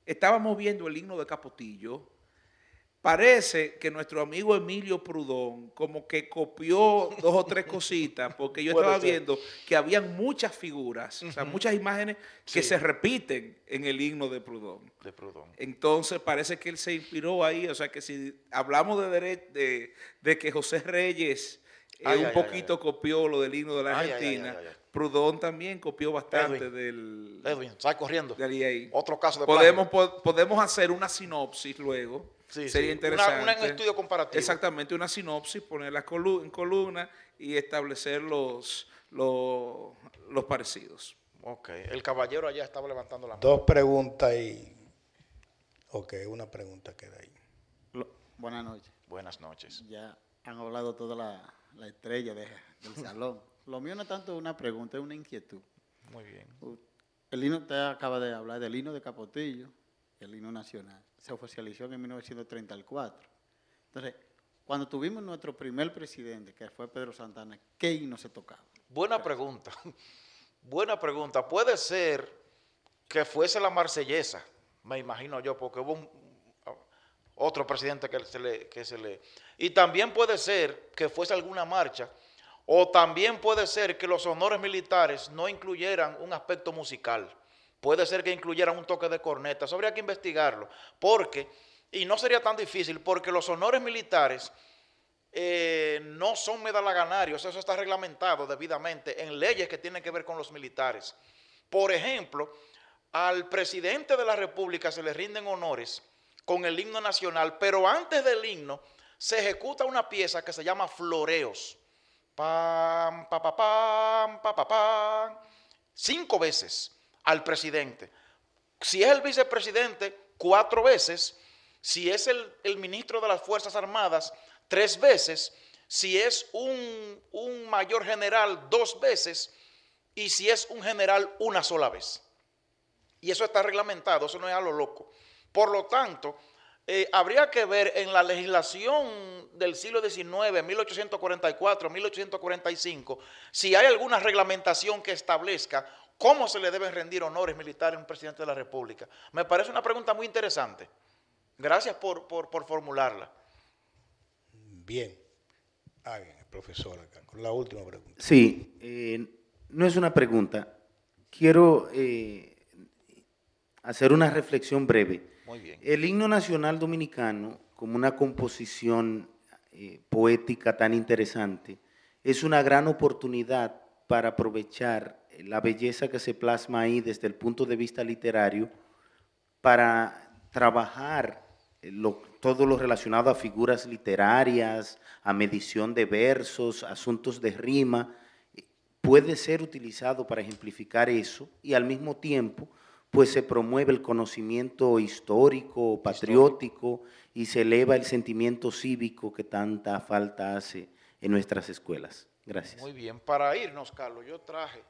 estábamos viendo el himno de Capotillo, Parece que nuestro amigo Emilio Prudón como que copió dos o tres cositas, porque yo estaba viendo que habían muchas figuras, muchas imágenes que se repiten en el himno de Prudón. De Prudón. Entonces parece que él se inspiró ahí, o sea, que si hablamos de, de, de que José Reyes un poquito copió lo del himno de la Argentina, Prudón también copió bastante del... Edwin, está corriendo. Del Otro caso de podemos, podemos hacer una sinopsis luego Sería interesante. Una, estudio comparativo. Exactamente, una sinopsis, ponerla en columna y establecer los, los, parecidos. Ok, el caballero allá estaba levantando la mano. Dos preguntas y. Ok, una pregunta queda ahí. buenas noches. Buenas noches. Ya han hablado toda la, la estrella de, del salón. Lo mío no es tanto una pregunta, es una inquietud. Muy bien. El hino, usted acaba de hablar del lino de Capotillo, el himno nacional, se oficializó en 1934. Entonces, cuando tuvimos nuestro primer presidente, que fue Pedro Santana, ¿qué himno se tocaba? Buena pregunta, buena pregunta. Puede ser que fuese la marsellesa, me imagino yo, porque hubo otro presidente que se, le, que se le... Y también puede ser que fuese alguna marcha, o también puede ser que los honores militares no incluyeran un aspecto musical. Puede ser que incluyera un toque de corneta. habría que investigarlo. Porque, y no sería tan difícil, porque los honores militares eh, no son medalaganarios. Eso está reglamentado debidamente en leyes que tienen que ver con los militares. Por ejemplo, al presidente de la República se le rinden honores con el himno nacional, pero antes del himno se ejecuta una pieza que se llama Floreos. Pam, pa, pa, pam, pa, pa, pam. Cinco veces al presidente. Si es el vicepresidente, cuatro veces. Si es el, el ministro de las Fuerzas Armadas, tres veces. Si es un, un mayor general, dos veces. Y si es un general, una sola vez. Y eso está reglamentado, eso no es a lo loco. Por lo tanto, eh, habría que ver en la legislación del siglo XIX, 1844, 1845, si hay alguna reglamentación que establezca ¿Cómo se le deben rendir honores militares a un presidente de la República? Me parece una pregunta muy interesante. Gracias por, formularla. Bien. Ah, el profesor acá, con la última pregunta. Sí, eh, no es una pregunta. Quiero eh, hacer una reflexión breve. Muy bien. El himno nacional dominicano, como una composición eh, poética tan interesante, es una gran oportunidad para aprovechar la belleza que se plasma ahí desde el punto de vista literario para trabajar todo lo relacionado a figuras literarias, a medición de versos, asuntos de rima, puede ser utilizado para ejemplificar eso y al mismo tiempo pues se promueve el conocimiento histórico, patriótico y se eleva el sentimiento cívico que tanta falta hace en nuestras escuelas. Gracias. Muy bien, para irnos, Carlos, yo traje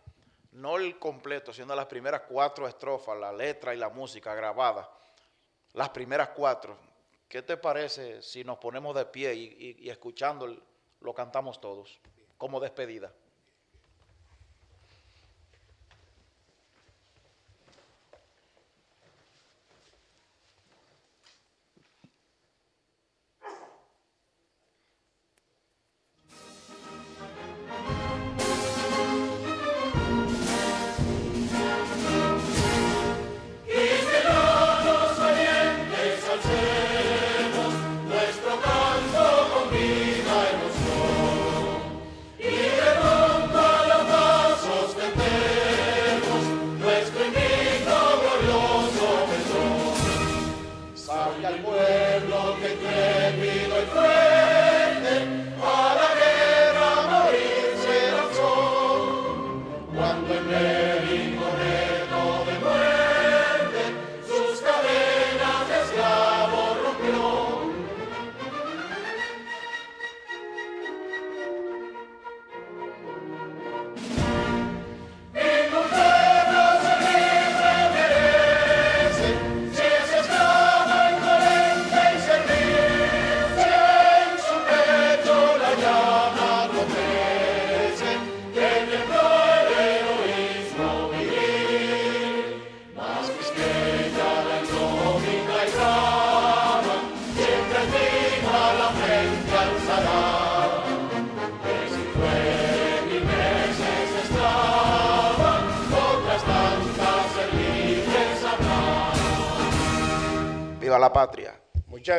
no el completo, sino las primeras cuatro estrofas, la letra y la música grabada, las primeras cuatro. ¿Qué te parece si nos ponemos de pie y, y escuchando lo cantamos todos como despedida?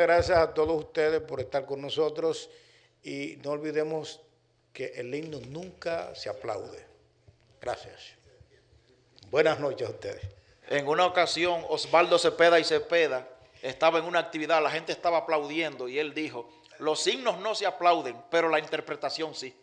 gracias a todos ustedes por estar con nosotros y no olvidemos que el himno nunca se aplaude. Gracias. Buenas noches a ustedes. En una ocasión, Osvaldo Cepeda y Cepeda estaba en una actividad, la gente estaba aplaudiendo y él dijo, los himnos no se aplauden, pero la interpretación sí.